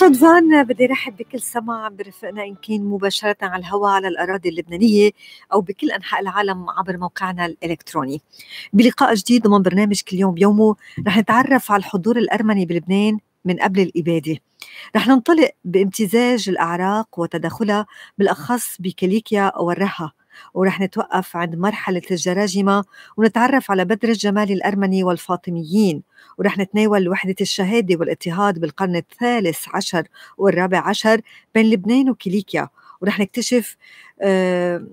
صدفان بدي رحب بكل سماع برفقنا ان كان مباشره على الهواء على الاراضي اللبنانيه او بكل انحاء العالم عبر موقعنا الالكتروني. بلقاء جديد ضمن برنامج كل يوم بيومه رح نتعرف على الحضور الارمني بلبنان من قبل الاباده. رح ننطلق بامتزاج الاعراق وتداخلها بالاخص بكليكيا والرها ورح نتوقف عند مرحلة الجراجمة ونتعرف على بدر الجمال الأرمني والفاطميين ورح نتناول وحدة الشهادة والاضطهاد بالقرن الثالث عشر والرابع عشر بين لبنان وكيليكيا ورح نكتشف آه،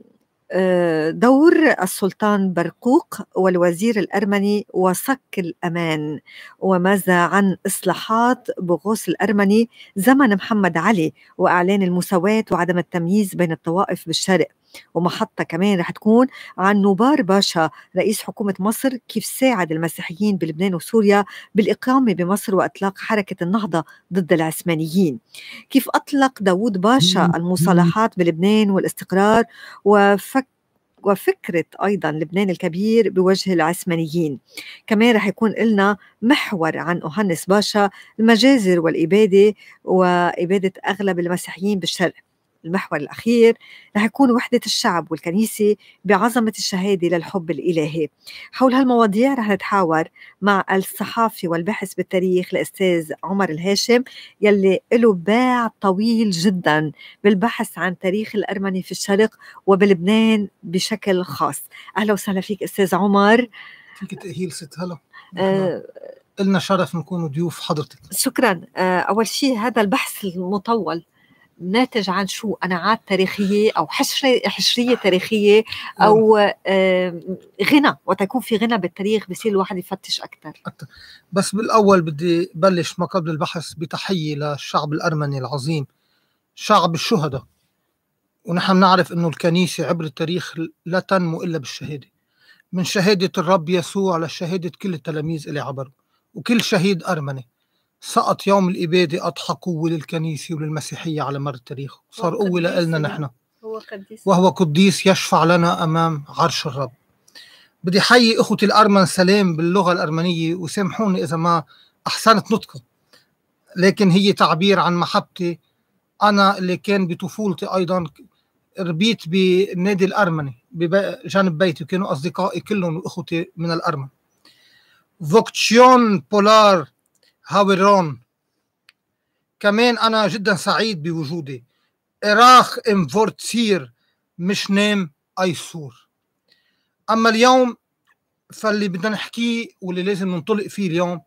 آه، دور السلطان برقوق والوزير الأرمني وصك الأمان وماذا عن إصلاحات بغوص الأرمني زمن محمد علي وأعلان المساواة وعدم التمييز بين الطوائف بالشرق ومحطة كمان رح تكون عن نوبار باشا رئيس حكومة مصر كيف ساعد المسيحيين بلبنان وسوريا بالإقامة بمصر وإطلاق حركة النهضة ضد العثمانيين كيف أطلق داوود باشا المصالحات بلبنان والاستقرار وفك وفكرة أيضا لبنان الكبير بوجه العثمانيين كمان رح يكون لنا محور عن أوهانس باشا المجازر والإبادة وإبادة أغلب المسيحيين بالشرق المحور الأخير رح يكون وحدة الشعب والكنيسة بعظمة الشهادة للحب الإلهي حول هالمواضيع رح نتحاور مع الصحافي والباحث بالتاريخ الأستاذ عمر الهاشم يلي له باع طويل جدا بالبحث عن تاريخ الأرمني في الشرق وبلبنان بشكل خاص أهلا وسهلا فيك أستاذ عمر فيك تأهيل ست هلا أه لنا شرف نكون ضيوف حضرتك شكرا آه، أول شيء هذا البحث المطول ناتج عن شو قناعات تاريخيه او حشريه حشريه تاريخيه نعم. او غنى وتكون في غنى بالتاريخ بصير الواحد يفتش اكثر بس بالاول بدي بلش ما قبل البحث بتحيه للشعب الارمني العظيم شعب الشهداء ونحن نعرف انه الكنيسه عبر التاريخ لا تنمو الا بالشهاده من شهاده الرب يسوع لشهاده كل التلاميذ اللي عبروا وكل شهيد ارمني سقط يوم الإبادة أضحى قوة للكنيسة وللمسيحية على مر التاريخ صار قوة لنا نحن هو قديس وهو قديس يشفع لنا أمام عرش الرب بدي حيي إخوتي الأرمن سلام باللغة الأرمنية وسامحوني إذا ما أحسنت نطقه لكن هي تعبير عن محبتي أنا اللي كان بطفولتي أيضا ربيت بالنادي الأرمني بجانب بيتي وكانوا أصدقائي كلهم وإخوتي من الأرمن فوكتشيون بولار هاورون كمان أنا جدا سعيد بوجودي إراخ إم فورتسير مش نام أيسور أما اليوم فاللي بدنا نحكيه واللي لازم ننطلق فيه اليوم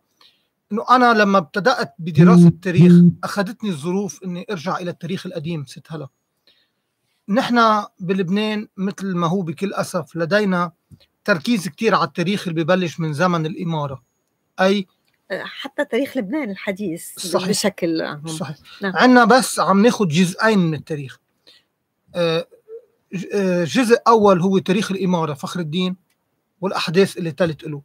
انه انا لما ابتدات بدراسه التاريخ اخذتني الظروف اني ارجع الى التاريخ القديم ست هلا نحن بلبنان مثل ما هو بكل اسف لدينا تركيز كثير على التاريخ اللي ببلش من زمن الاماره اي حتى تاريخ لبنان الحديث صحيح. بشكل صحيح نعم. عندنا بس عم ناخذ جزئين من التاريخ آه، آه، جزء اول هو تاريخ الاماره فخر الدين والاحداث اللي تلت له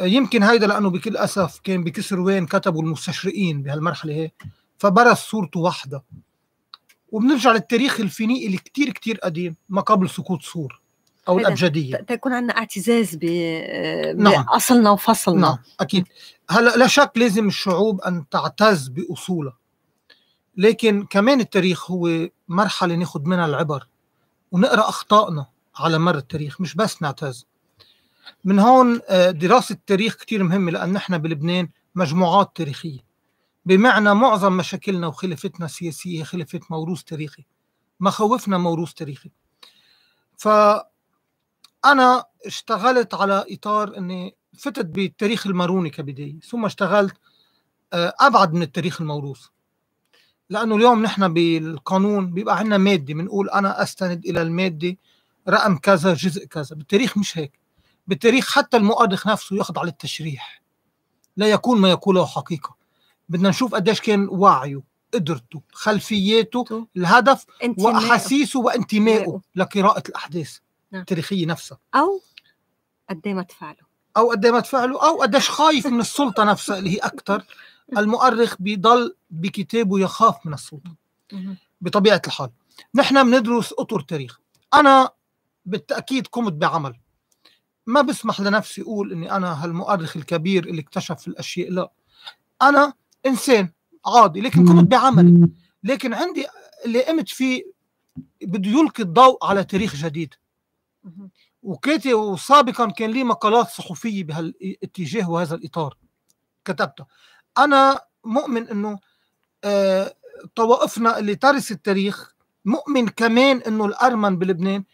آه، يمكن هيدا لانه بكل اسف كان بكسر وين كتبوا المستشرقين بهالمرحله هي فبرز صورته وحده وبنرجع للتاريخ الفينيقي اللي كتير كتير قديم ما قبل سقوط سور او الابجديه تكون عندنا اعتزاز باصلنا نعم. وفصلنا نعم اكيد هلا لا شك لازم الشعوب ان تعتز باصولها لكن كمان التاريخ هو مرحله ناخذ منها العبر ونقرا اخطائنا على مر التاريخ مش بس نعتز من هون آه، دراسه التاريخ كثير مهمه لان نحن بلبنان مجموعات تاريخيه بمعنى معظم مشاكلنا وخلافاتنا السياسيه خلافات موروث تاريخي مخاوفنا موروث تاريخي ف انا اشتغلت على اطار اني فتت بالتاريخ الماروني كبدايه ثم اشتغلت آه، ابعد من التاريخ الموروث لانه اليوم نحن بالقانون بيبقى عندنا ماده بنقول انا استند الى الماده رقم كذا جزء كذا بالتاريخ مش هيك بالتاريخ حتى المؤرخ نفسه يخضع للتشريح لا يكون ما يقوله حقيقه بدنا نشوف قديش كان وعيه قدرته خلفياته الهدف واحاسيسه وانتمائه لقراءه الاحداث نعم. التاريخيه نفسها او قد إيه ما تفعله او قد إيه ما تفعله او قديش خايف من السلطه نفسها اللي هي اكثر المؤرخ بيضل بكتابه يخاف من السلطه بطبيعه الحال نحن بندرس اطر تاريخ انا بالتاكيد قمت بعمل ما بسمح لنفسي اقول اني انا هالمؤرخ الكبير اللي اكتشف الاشياء لا انا انسان عادي لكن قمت بعملي لكن عندي اللي قمت فيه بده يلقي الضوء على تاريخ جديد وكاتب وسابقا كان لي مقالات صحفيه بهالاتجاه وهذا الاطار كتبتها انا مؤمن انه آه، طوائفنا اللي ترث التاريخ مؤمن كمان انه الارمن بلبنان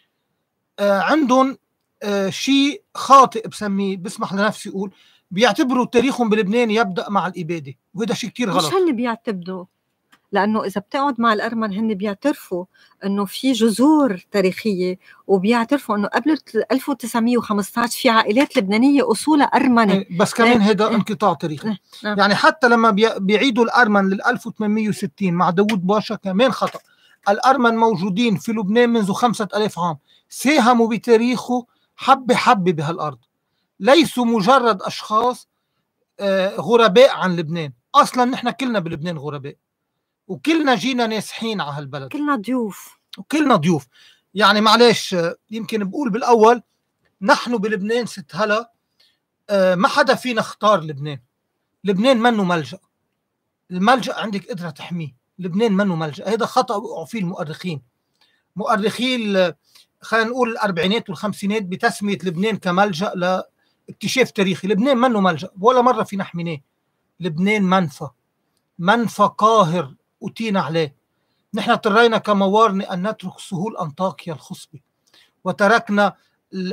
آه، عندهم آه، شيء خاطئ بسميه بسمح لنفسي اقول بيعتبروا تاريخهم بلبنان يبدا مع الاباده وهذا شيء كثير غلط مش اللي بيعتبروا لانه اذا بتقعد مع الارمن هن بيعترفوا انه في جذور تاريخيه وبيعترفوا انه قبل 1915 في عائلات لبنانيه اصولها ارمنه إيه، بس كمان هذا إيه. إيه. انقطاع تاريخي يعني حتى لما بيعيدوا الارمن لل 1860 مع داوود باشا كمان خطا الارمن موجودين في لبنان منذ 5000 عام ساهموا بتاريخه حبه حبه بهالارض ليسوا مجرد اشخاص آه، غرباء عن لبنان اصلا نحن كلنا بلبنان غرباء وكلنا جينا ناسحين على هالبلد كلنا ضيوف وكلنا ضيوف يعني معلش يمكن بقول بالاول نحن بلبنان ست هلا آه، ما حدا فينا اختار لبنان لبنان منه ملجأ الملجأ عندك قدرة تحميه لبنان منه ملجأ هذا خطأ وقعوا فيه المؤرخين مؤرخي خلينا نقول الأربعينات والخمسينات بتسمية لبنان كملجأ لاكتشاف تاريخي لبنان منه ملجأ ولا مرة فينا حميناه لبنان منفى منفى قاهر أتينا عليه نحن اضطرينا كموارنة أن نترك سهول أنطاكيا الخصبة وتركنا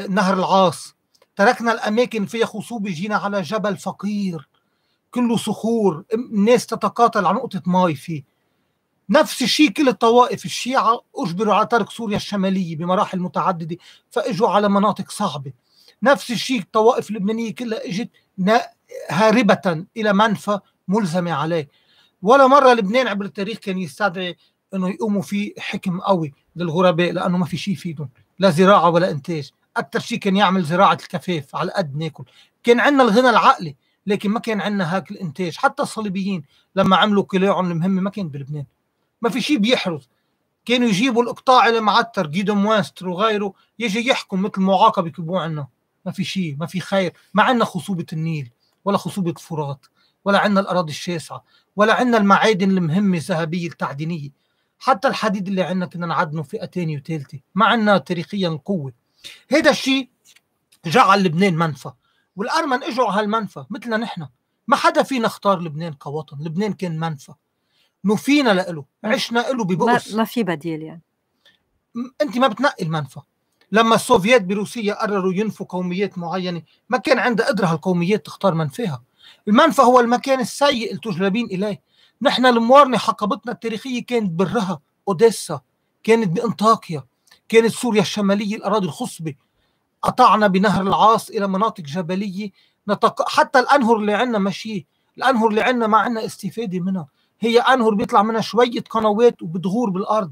نهر العاص تركنا الأماكن فيها خصوبة جينا على جبل فقير كله صخور الناس تتقاتل على نقطة ماي فيه نفس الشيء كل الطوائف الشيعة أجبروا على ترك سوريا الشمالية بمراحل متعددة فإجوا على مناطق صعبة نفس الشيء الطوائف اللبنانية كلها إجت هاربة إلى منفى ملزمة عليه ولا مره لبنان عبر التاريخ كان يستدعي انه يقوموا فيه حكم قوي للغرباء لانه ما في شيء يفيدهم لا زراعه ولا انتاج اكثر شيء كان يعمل زراعه الكفاف على قد ناكل كان عندنا الغنى العقلي لكن ما كان عندنا هاك الانتاج حتى الصليبيين لما عملوا قلاعهم المهمه ما كان بلبنان ما في شيء بيحرز كانوا يجيبوا القطاع المعتر جيدو موانستر وغيره يجي يحكم مثل معاقبه يكبوه عنا ما في شيء ما في خير ما عندنا خصوبه النيل ولا خصوبه الفرات ولا عندنا الاراضي الشاسعه ولا عندنا المعادن المهمه الذهبيه التعدينيه حتى الحديد اللي عندنا كنا نعدنه فئه ثانيه وثالثه ما عندنا تاريخيا القوه هذا الشيء جعل لبنان منفى والارمن اجوا على هالمنفى مثلنا نحن ما حدا فينا اختار لبنان كوطن لبنان كان منفى نفينا له عشنا له ببؤس ما, ما في بديل يعني انت ما بتنقي المنفى لما السوفيات بروسيا قرروا ينفوا قوميات معينه ما كان عندها قدره هالقوميات تختار منفاها المنفى هو المكان السيء التجلبين إليه نحن الموارنة حقبتنا التاريخية كانت برها أوديسا كانت بأنطاكيا كانت سوريا الشمالية الأراضي الخصبة قطعنا بنهر العاص إلى مناطق جبلية نتق... حتى الأنهر اللي عندنا ماشية الأنهر اللي عندنا ما عندنا استفادة منها هي أنهر بيطلع منها شوية قنوات وبتغور بالأرض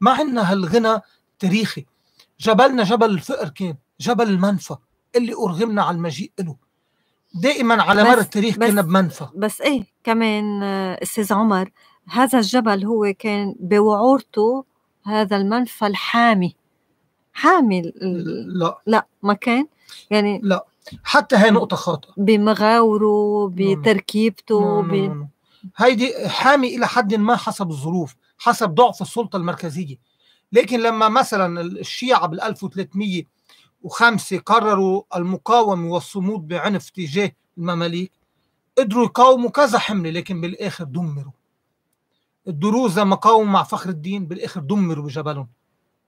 ما عندنا هالغنى تاريخي جبلنا جبل الفقر كان جبل المنفى اللي أرغمنا على المجيء له دائما على مر التاريخ كنا بمنفى بس ايه كمان آه، استاذ عمر هذا الجبل هو كان بوعورته هذا المنفى الحامي حامي لا لا ما كان يعني لا حتى هي نقطة خاطئة بمغاوره نعم. بتركيبته نعم، نعم، ب... هيدي حامي إلى حد ما حسب الظروف حسب ضعف السلطة المركزية لكن لما مثلا الشيعة بال 1300 وخمسة قرروا المقاومة والصمود بعنف تجاه المماليك قدروا يقاوموا كذا حملة لكن بالآخر دمروا الدروز لما قاوموا مع فخر الدين بالآخر دمروا بجبلهم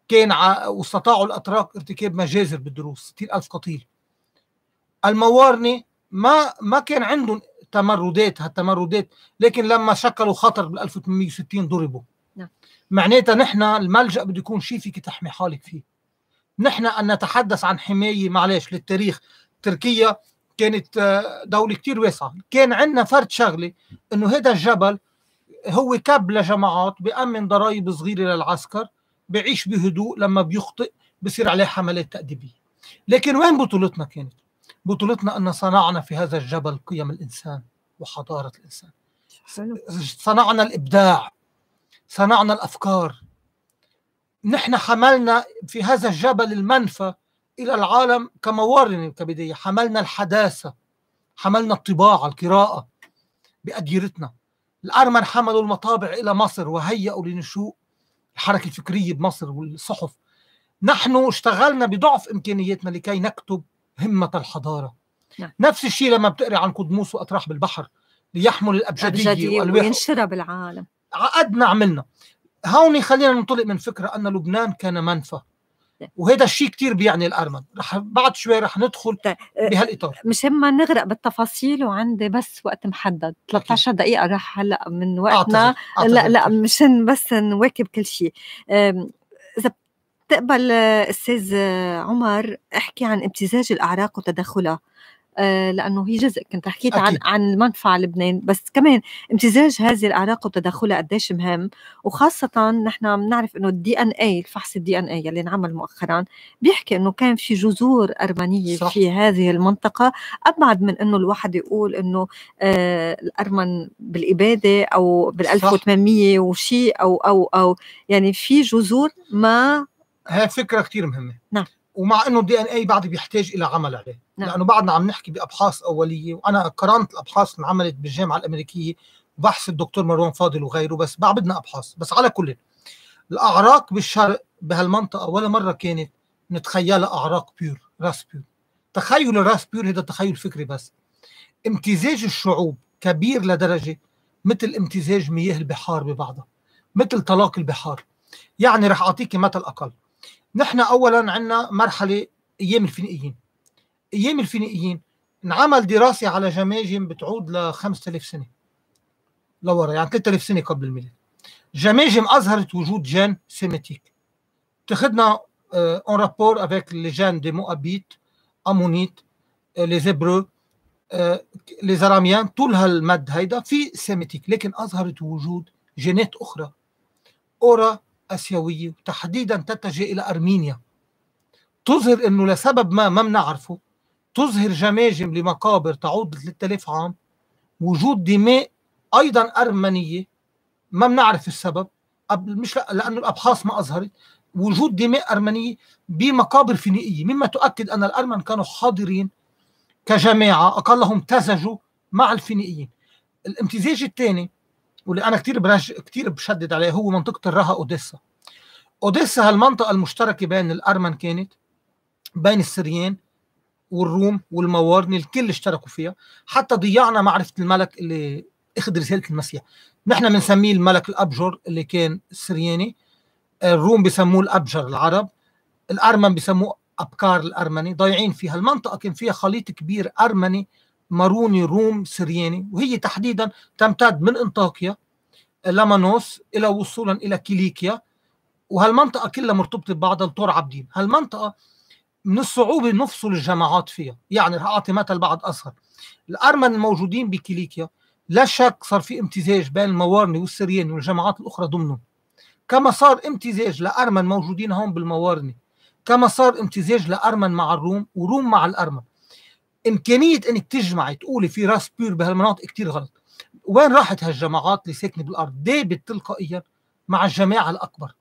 كان ع... واستطاعوا الأتراك ارتكاب مجازر بالدروز 60000 قتيل الموارنة ما ما كان عندهم تمردات هالتمردات لكن لما شكلوا خطر بال 1860 ضربوا نعم معناتها نحن الملجا بده يكون شيء فيك تحمي حالك فيه نحن أن نتحدث عن حماية معلش للتاريخ تركيا كانت آه، دولة كتير واسعة كان عندنا فرد شغلة أنه هذا الجبل هو كب لجماعات بأمن ضرائب صغيرة للعسكر بعيش بهدوء لما بيخطئ بصير عليه حملات تأديبية لكن وين بطولتنا كانت؟ بطولتنا أن صنعنا في هذا الجبل قيم الإنسان وحضارة الإنسان صنعنا الإبداع صنعنا الأفكار نحن حملنا في هذا الجبل المنفى إلى العالم كموارن الكبدية حملنا الحداثة حملنا الطباعة القراءة بأديرتنا الأرمن حملوا المطابع إلى مصر وهيئوا لنشوء الحركة الفكرية بمصر والصحف نحن اشتغلنا بضعف إمكانياتنا لكي نكتب همة الحضارة نعم. نفس الشيء لما بتقري عن قدموس وأطراح بالبحر ليحمل الأبجدية, الأبجدية وينشرها بالعالم عقدنا عملنا هون خلينا ننطلق من فكره ان لبنان كان منفى وهذا الشيء كثير بيعني الارمن رح بعد شوي رح ندخل طيب، أه، بهالاطار مش هم نغرق بالتفاصيل وعندي بس وقت محدد 13 دقيقه رح هلا من وقتنا أعتذر. أعتذر. لا لا مشان بس نواكب كل شيء اذا بتقبل استاذ عمر احكي عن ابتزاج الاعراق وتدخلها آه، لانه هي جزء كنت حكيت أكيد. عن عن المنفعه لبنان بس كمان امتزاج هذه الاعراق وتداخلها قديش مهم وخاصه نحن بنعرف انه الدي ان اي الفحص الدي ان اي اللي انعمل مؤخرا بيحكي انه كان في جذور ارمنيه صح. في هذه المنطقه ابعد من انه الواحد يقول انه آه الارمن بالاباده او بال 1800 وشيء او او او يعني في جذور ما هي فكره كثير مهمه نعم ومع انه الدي ان اي بعد بيحتاج الى عمل عليه نعم. لانه بعدنا عم نحكي بابحاث اوليه وانا قرنت الابحاث اللي انعملت بالجامعه الامريكيه بحث الدكتور مروان فاضل وغيره بس بعد بدنا ابحاث بس على كل الاعراق بالشرق بهالمنطقه ولا مره كانت نتخيلها اعراق بيور راس بيور تخيل الراس بيور هذا تخيل فكري بس امتزاج الشعوب كبير لدرجه مثل امتزاج مياه البحار ببعضها مثل طلاق البحار يعني رح اعطيك مثل اقل نحن اولا عندنا مرحله ايام الفينيقيين ايام الفينيقيين انعمل دراسه على جماجم بتعود ل 5000 سنه لورا يعني 3000 سنه قبل الميلاد جماجم اظهرت وجود جان سيميتيك اتخذنا اون رابور افيك لي جين دي موابيت امونيت لي زيبرو لي زراميان طول هالمد هيدا في سيميتيك لكن اظهرت وجود جينات اخرى اورا اسيويه وتحديدا تتجه الى ارمينيا تظهر انه لسبب ما ما بنعرفه تظهر جماجم لمقابر تعود ل 3000 عام وجود دماء ايضا ارمنيه ما بنعرف السبب مش لانه الابحاث ما اظهرت وجود دماء ارمنيه بمقابر فينيقيه مما تؤكد ان الارمن كانوا حاضرين كجماعه اقلهم امتزجوا مع الفينيقيين الامتزاج الثاني واللي انا كتير برش... كتير بشدد عليه هو منطقه الرها اوديسا اوديسا هالمنطقه المشتركه بين الارمن كانت بين السريان والروم والموارني الكل اشتركوا فيها حتى ضيعنا معرفه الملك اللي اخذ رساله المسيح نحن بنسميه الملك الابجر اللي كان سرياني الروم بسموه الابجر العرب الارمن بسموه ابكار الارمني ضايعين فيها المنطقه كان فيها خليط كبير ارمني ماروني روم سرياني وهي تحديدا تمتد من انطاكيا لمانوس الى وصولا الى كيليكيا وهالمنطقه كلها مرتبطه ببعضها لطور عبدين هالمنطقه من الصعوبة نفصل الجماعات فيها يعني رح أعطي مثل بعد أصغر الأرمن الموجودين بكيليكيا لا شك صار في امتزاج بين الموارني والسرياني والجماعات الأخرى ضمنهم كما صار امتزاج لأرمن موجودين هون بالموارني كما صار امتزاج لأرمن مع الروم وروم مع الأرمن امكانيه انك تجمعي تقولي في راس بير بهالمناطق كتير غلط وين راحت هالجماعات اللي ساكنه بالارض دابت تلقائيا مع الجماعه الاكبر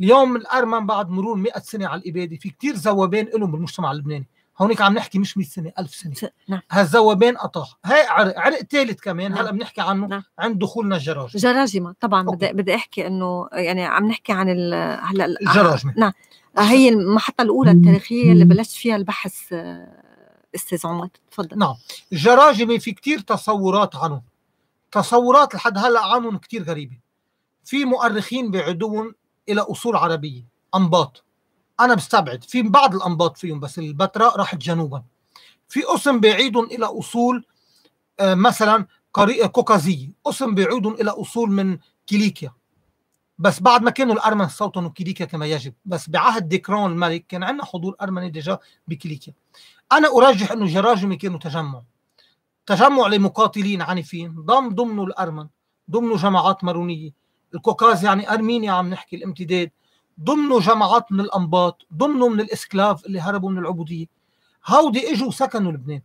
اليوم الارمن بعد مرور 100 سنه على الاباده في كتير ذوبان لهم بالمجتمع اللبناني هونيك عم نحكي مش 100 سنه 1000 سنه نعم. هالذوبان اطاح هاي عرق عرق ثالث كمان نعم. هلا بنحكي عنه نعم. عند دخولنا الجراجم جراجمه طبعا بدي بدي احكي انه يعني عم نحكي عن ال... هلا الجراجمه نعم هي المحطه الاولى التاريخيه اللي بلشت فيها البحث آه، استاذ عمر تفضل نعم الجراجمه في كثير تصورات عنهم تصورات لحد هلا عنهم كثير غريبه في مؤرخين بعدون الى اصول عربيه انباط انا بستبعد في بعض الانباط فيهم بس البتراء راحت جنوبا في قسم بيعيدون الى اصول آه، مثلا مثلا كوكازيه قسم بيعيدون الى اصول من كيليكيا بس بعد ما كانوا الارمن سيطروا كيليكيا كما يجب بس بعهد ديكرون الملك كان عندنا حضور ارمني ديجا بكيليكيا انا ارجح انه جراجمي كانوا تجمع تجمع لمقاتلين عنيفين ضم ضمنه الارمن ضمنه جماعات مارونيه الكوكاز يعني ارمينيا عم نحكي الامتداد ضمنه جماعات من الانباط ضمنه من الاسكلاف اللي هربوا من العبوديه هودي اجوا سكنوا لبنان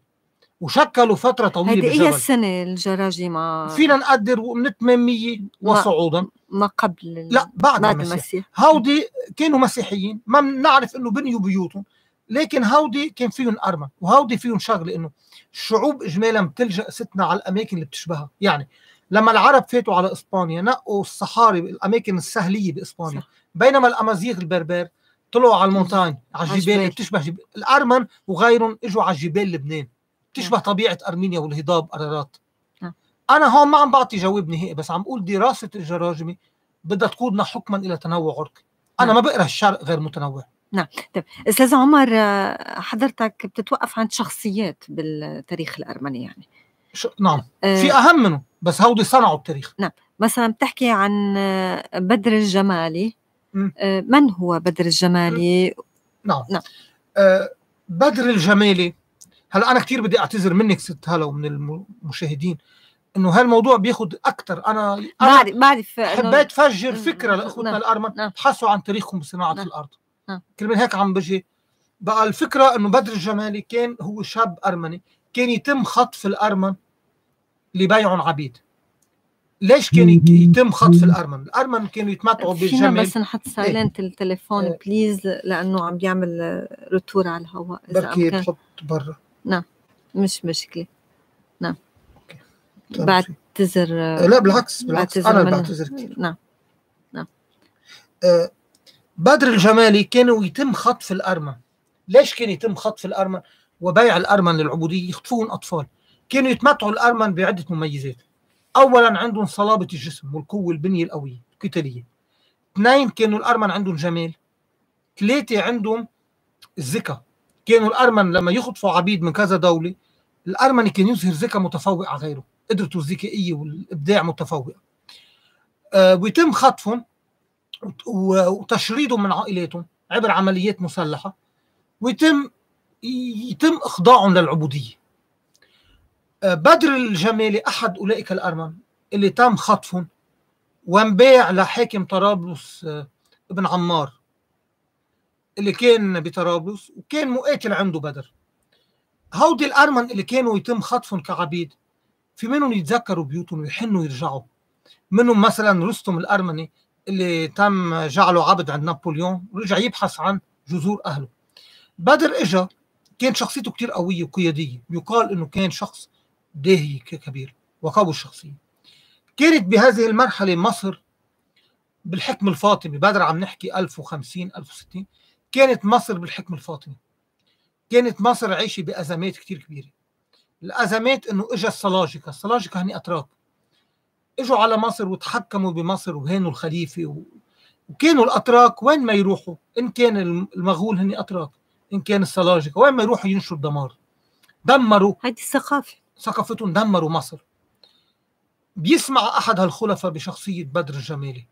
وشكلوا فتره طويله هيدي ايه السنه الجراجمه فينا نقدر من 800 وصعودا ما قبل لا بعد, بعد المسيح. المسيح هودي كانوا مسيحيين ما بنعرف انه بنيوا بيوتهم لكن هودي كان فيهم أرمن وهودي فيهم شغلة إنه الشعوب إجمالا بتلجأ ستنا على الأماكن اللي بتشبهها يعني لما العرب فاتوا على إسبانيا نقوا الصحاري الأماكن السهلية بإسبانيا صح. بينما الأمازيغ البربر طلعوا على المونتاين على الجبال اللي بتشبه جب... الأرمن وغيرهم إجوا على جبال لبنان بتشبه نعم. طبيعة أرمينيا والهضاب قرارات نعم. أنا هون ما عم بعطي جواب نهائي بس عم بقول دراسة الجراجمة بدها تقودنا حكما إلى تنوع عرقي أنا نعم. ما بقرا الشرق غير متنوع نعم طيب استاذ عمر آه، حضرتك بتتوقف عند شخصيات بالتاريخ الارمني يعني ش... نعم آه... في اهم منه بس هودي صنعوا التاريخ نعم مثلا بتحكي عن آه، بدر الجمالي م. آه من هو بدر الجمالي نعم, نعم. آه بدر الجمالي هلا انا كثير بدي اعتذر منك ست هلا ومن المشاهدين انه هالموضوع بياخد اكثر انا بعرف بعرف حبيت فجر فكره لاخوتنا نعم. الارمن بحثوا نعم. عن تاريخهم بصناعه نعم. الارض كل من هيك عم بجي بقى الفكره انه بدر الجمالي كان هو شاب ارمني كان يتم خطف الارمن لبيعهم عبيد ليش كان يتم خطف الارمن؟ الارمن كانوا يتمتعوا بالجمال بس نحط سايلنت ايه؟ التليفون ايه؟ بليز لانه عم بيعمل رتور على الهواء اذا بركي بحط برا نعم مش مشكله نعم طيب. بعتذر لا بالعكس بالعكس انا بعتذر كثير نعم نعم آه، بدر الجمالي كانوا يتم خطف الارمن ليش كان يتم خطف الارمن وبيع الارمن للعبوديه يخطفون اطفال كانوا يتمتعوا الارمن بعده مميزات اولا عندهم صلابه الجسم والقوه البنيه القويه القتاليه اثنين كانوا الارمن عندهم جمال ثلاثه عندهم الذكاء كانوا الارمن لما يخطفوا عبيد من كذا دوله الارمني كان يظهر ذكاء متفوق على غيره قدرته الذكائيه والابداع متفوقه أه ويتم خطفهم وتشريدهم من عائلاتهم عبر عمليات مسلحه ويتم يتم اخضاعهم للعبوديه أه، بدر الجمالي احد اولئك الارمن اللي تم خطفهم وانباع لحاكم طرابلس أه، ابن عمار اللي كان بطرابلس وكان مقاتل عنده بدر هودي الارمن اللي كانوا يتم خطفهم كعبيد في منهم يتذكروا بيوتهم ويحنوا يرجعوا منهم مثلا رستم الارمني اللي تم جعله عبد عند نابليون ورجع يبحث عن جذور أهله بدر إجا كان شخصيته كتير قوية وقيادية يقال أنه كان شخص داهي كبير وقوي الشخصية كانت بهذه المرحلة مصر بالحكم الفاطمي بدر عم نحكي 1050 1060 كانت مصر بالحكم الفاطمي كانت مصر عايشة بأزمات كتير كبيرة الأزمات أنه إجا السلاجقة السلاجقة هني أتراك اجوا على مصر وتحكموا بمصر وهانوا الخليفه و... وكانوا الاتراك وين ما يروحوا ان كان المغول هن اتراك ان كان السلاجقه وين ما يروحوا ينشروا الدمار دمروا هذه الثقافه ثقافتهم دمروا مصر بيسمع احد هالخلفاء بشخصيه بدر الجمالي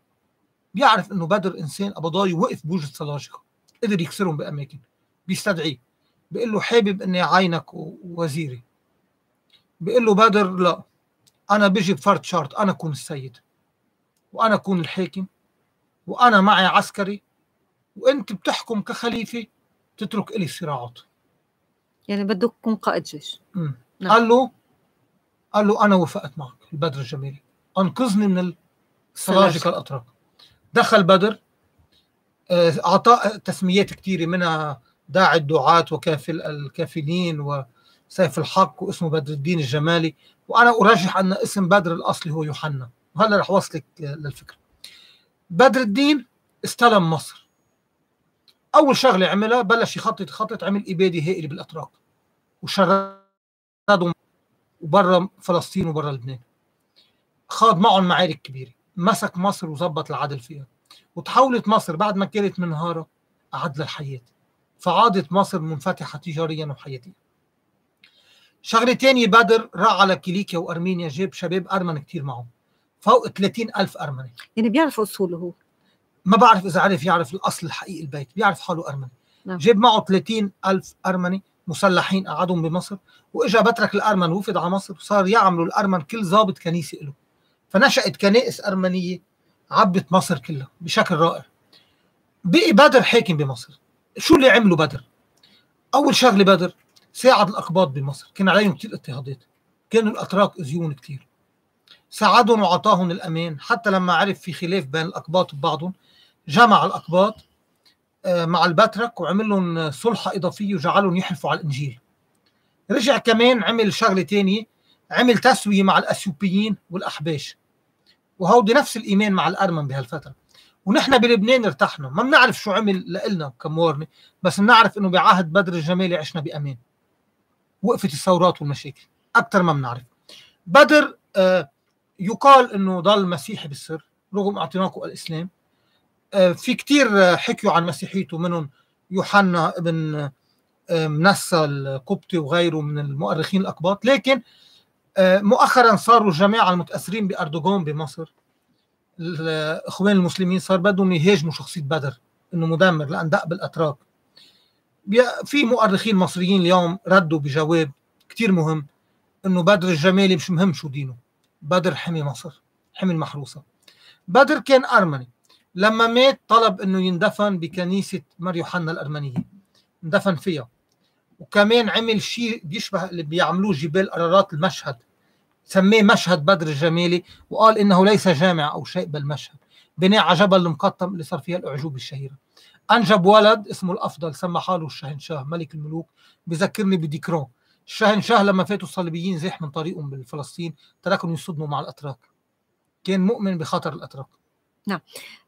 بيعرف انه بدر انسان ابضاي وقف بوجه السلاجقه قدر يكسرهم باماكن بيستدعيه بيقول له حابب اني اعينك ووزيري بيقول له بدر لا أنا بيجي بفرد شرط أنا أكون السيد وأنا أكون الحاكم وأنا معي عسكري وأنت بتحكم كخليفة تترك إلي صراعات يعني بده يكون قائد جيش نعم. قال له قال له أنا وافقت معك البدر الجميل أنقذني من السلاجقة الأتراك دخل بدر آه، اعطاه تسميات كثيرة منها داعي الدعاة وكافل الكافلين و سيف الحق واسمه بدر الدين الجمالي وانا ارجح ان اسم بدر الاصلي هو يوحنا وهلا رح اوصلك للفكره بدر الدين استلم مصر اول شغله عملها بلش يخطط خطط عمل اباده هائله بالاتراك وشردهم وبرا فلسطين وبرا لبنان خاض معهم معارك كبيره مسك مصر وظبط العدل فيها وتحولت مصر بعد ما كانت منهاره عدل الحياه فعادت مصر منفتحه تجاريا وحياتيا شغله تانية بدر راح على كيليكيا وارمينيا جاب شباب ارمن كتير معه فوق 30 الف ارمني يعني بيعرف اصوله هو ما بعرف اذا عرف يعرف الاصل الحقيقي البيت بيعرف حاله ارمني نعم. جاب معه 30 الف ارمني مسلحين قعدهم بمصر واجا بترك الارمن وفد على مصر وصار يعملوا الارمن كل ضابط كنيسه له فنشات كنائس ارمنيه عبت مصر كلها بشكل رائع بقي بدر حاكم بمصر شو اللي عمله بدر اول شغله بدر ساعد الأقباط بمصر كان عليهم كتير اضطهادات كانوا الأتراك أذيون كتير ساعدهم وعطاهم الأمان حتى لما عرف في خلاف بين الأقباط ببعضهم جمع الأقباط آه، مع البترك وعمل لهم صلحة إضافية وجعلهم يحلفوا على الإنجيل رجع كمان عمل شغلة تانية عمل تسوية مع الأثيوبيين والأحباش وهودي نفس الإيمان مع الأرمن بهالفترة ونحن بلبنان ارتحنا ما بنعرف شو عمل لنا كموارنة بس بنعرف إنه بعهد بدر الجمالي عشنا بأمان وقفت الثورات والمشاكل اكثر ما بنعرف بدر آه، يقال انه ضل مسيحي بالسر رغم اعتناقه الاسلام آه، في كثير آه، حكيوا عن مسيحيته منهم يوحنا ابن منسى القبطي وغيره من المؤرخين الاقباط لكن مؤخرا صاروا الجماعه المتاثرين باردوغان بمصر الاخوان المسلمين صار بدهم يهاجموا شخصيه بدر انه مدمر لان دق بالاتراك في مؤرخين مصريين اليوم ردوا بجواب كتير مهم انه بدر الجمالي مش مهم شو دينه بدر حمي مصر حمي المحروسه بدر كان ارمني لما مات طلب انه يندفن بكنيسه مار يوحنا الارمنيه اندفن فيها وكمان عمل شيء بيشبه اللي بيعملوه جبال قرارات المشهد سميه مشهد بدر الجمالي وقال انه ليس جامع او شيء بل مشهد بناء على جبل المقطم اللي صار فيها الاعجوبه الشهيره انجب ولد اسمه الافضل سمى حاله الشاهنشاه ملك الملوك بذكرني بديكرون الشاهنشاه لما فاتوا الصليبيين زاح من طريقهم بالفلسطين تركهم يصطدموا مع الاتراك كان مؤمن بخطر الاتراك نعم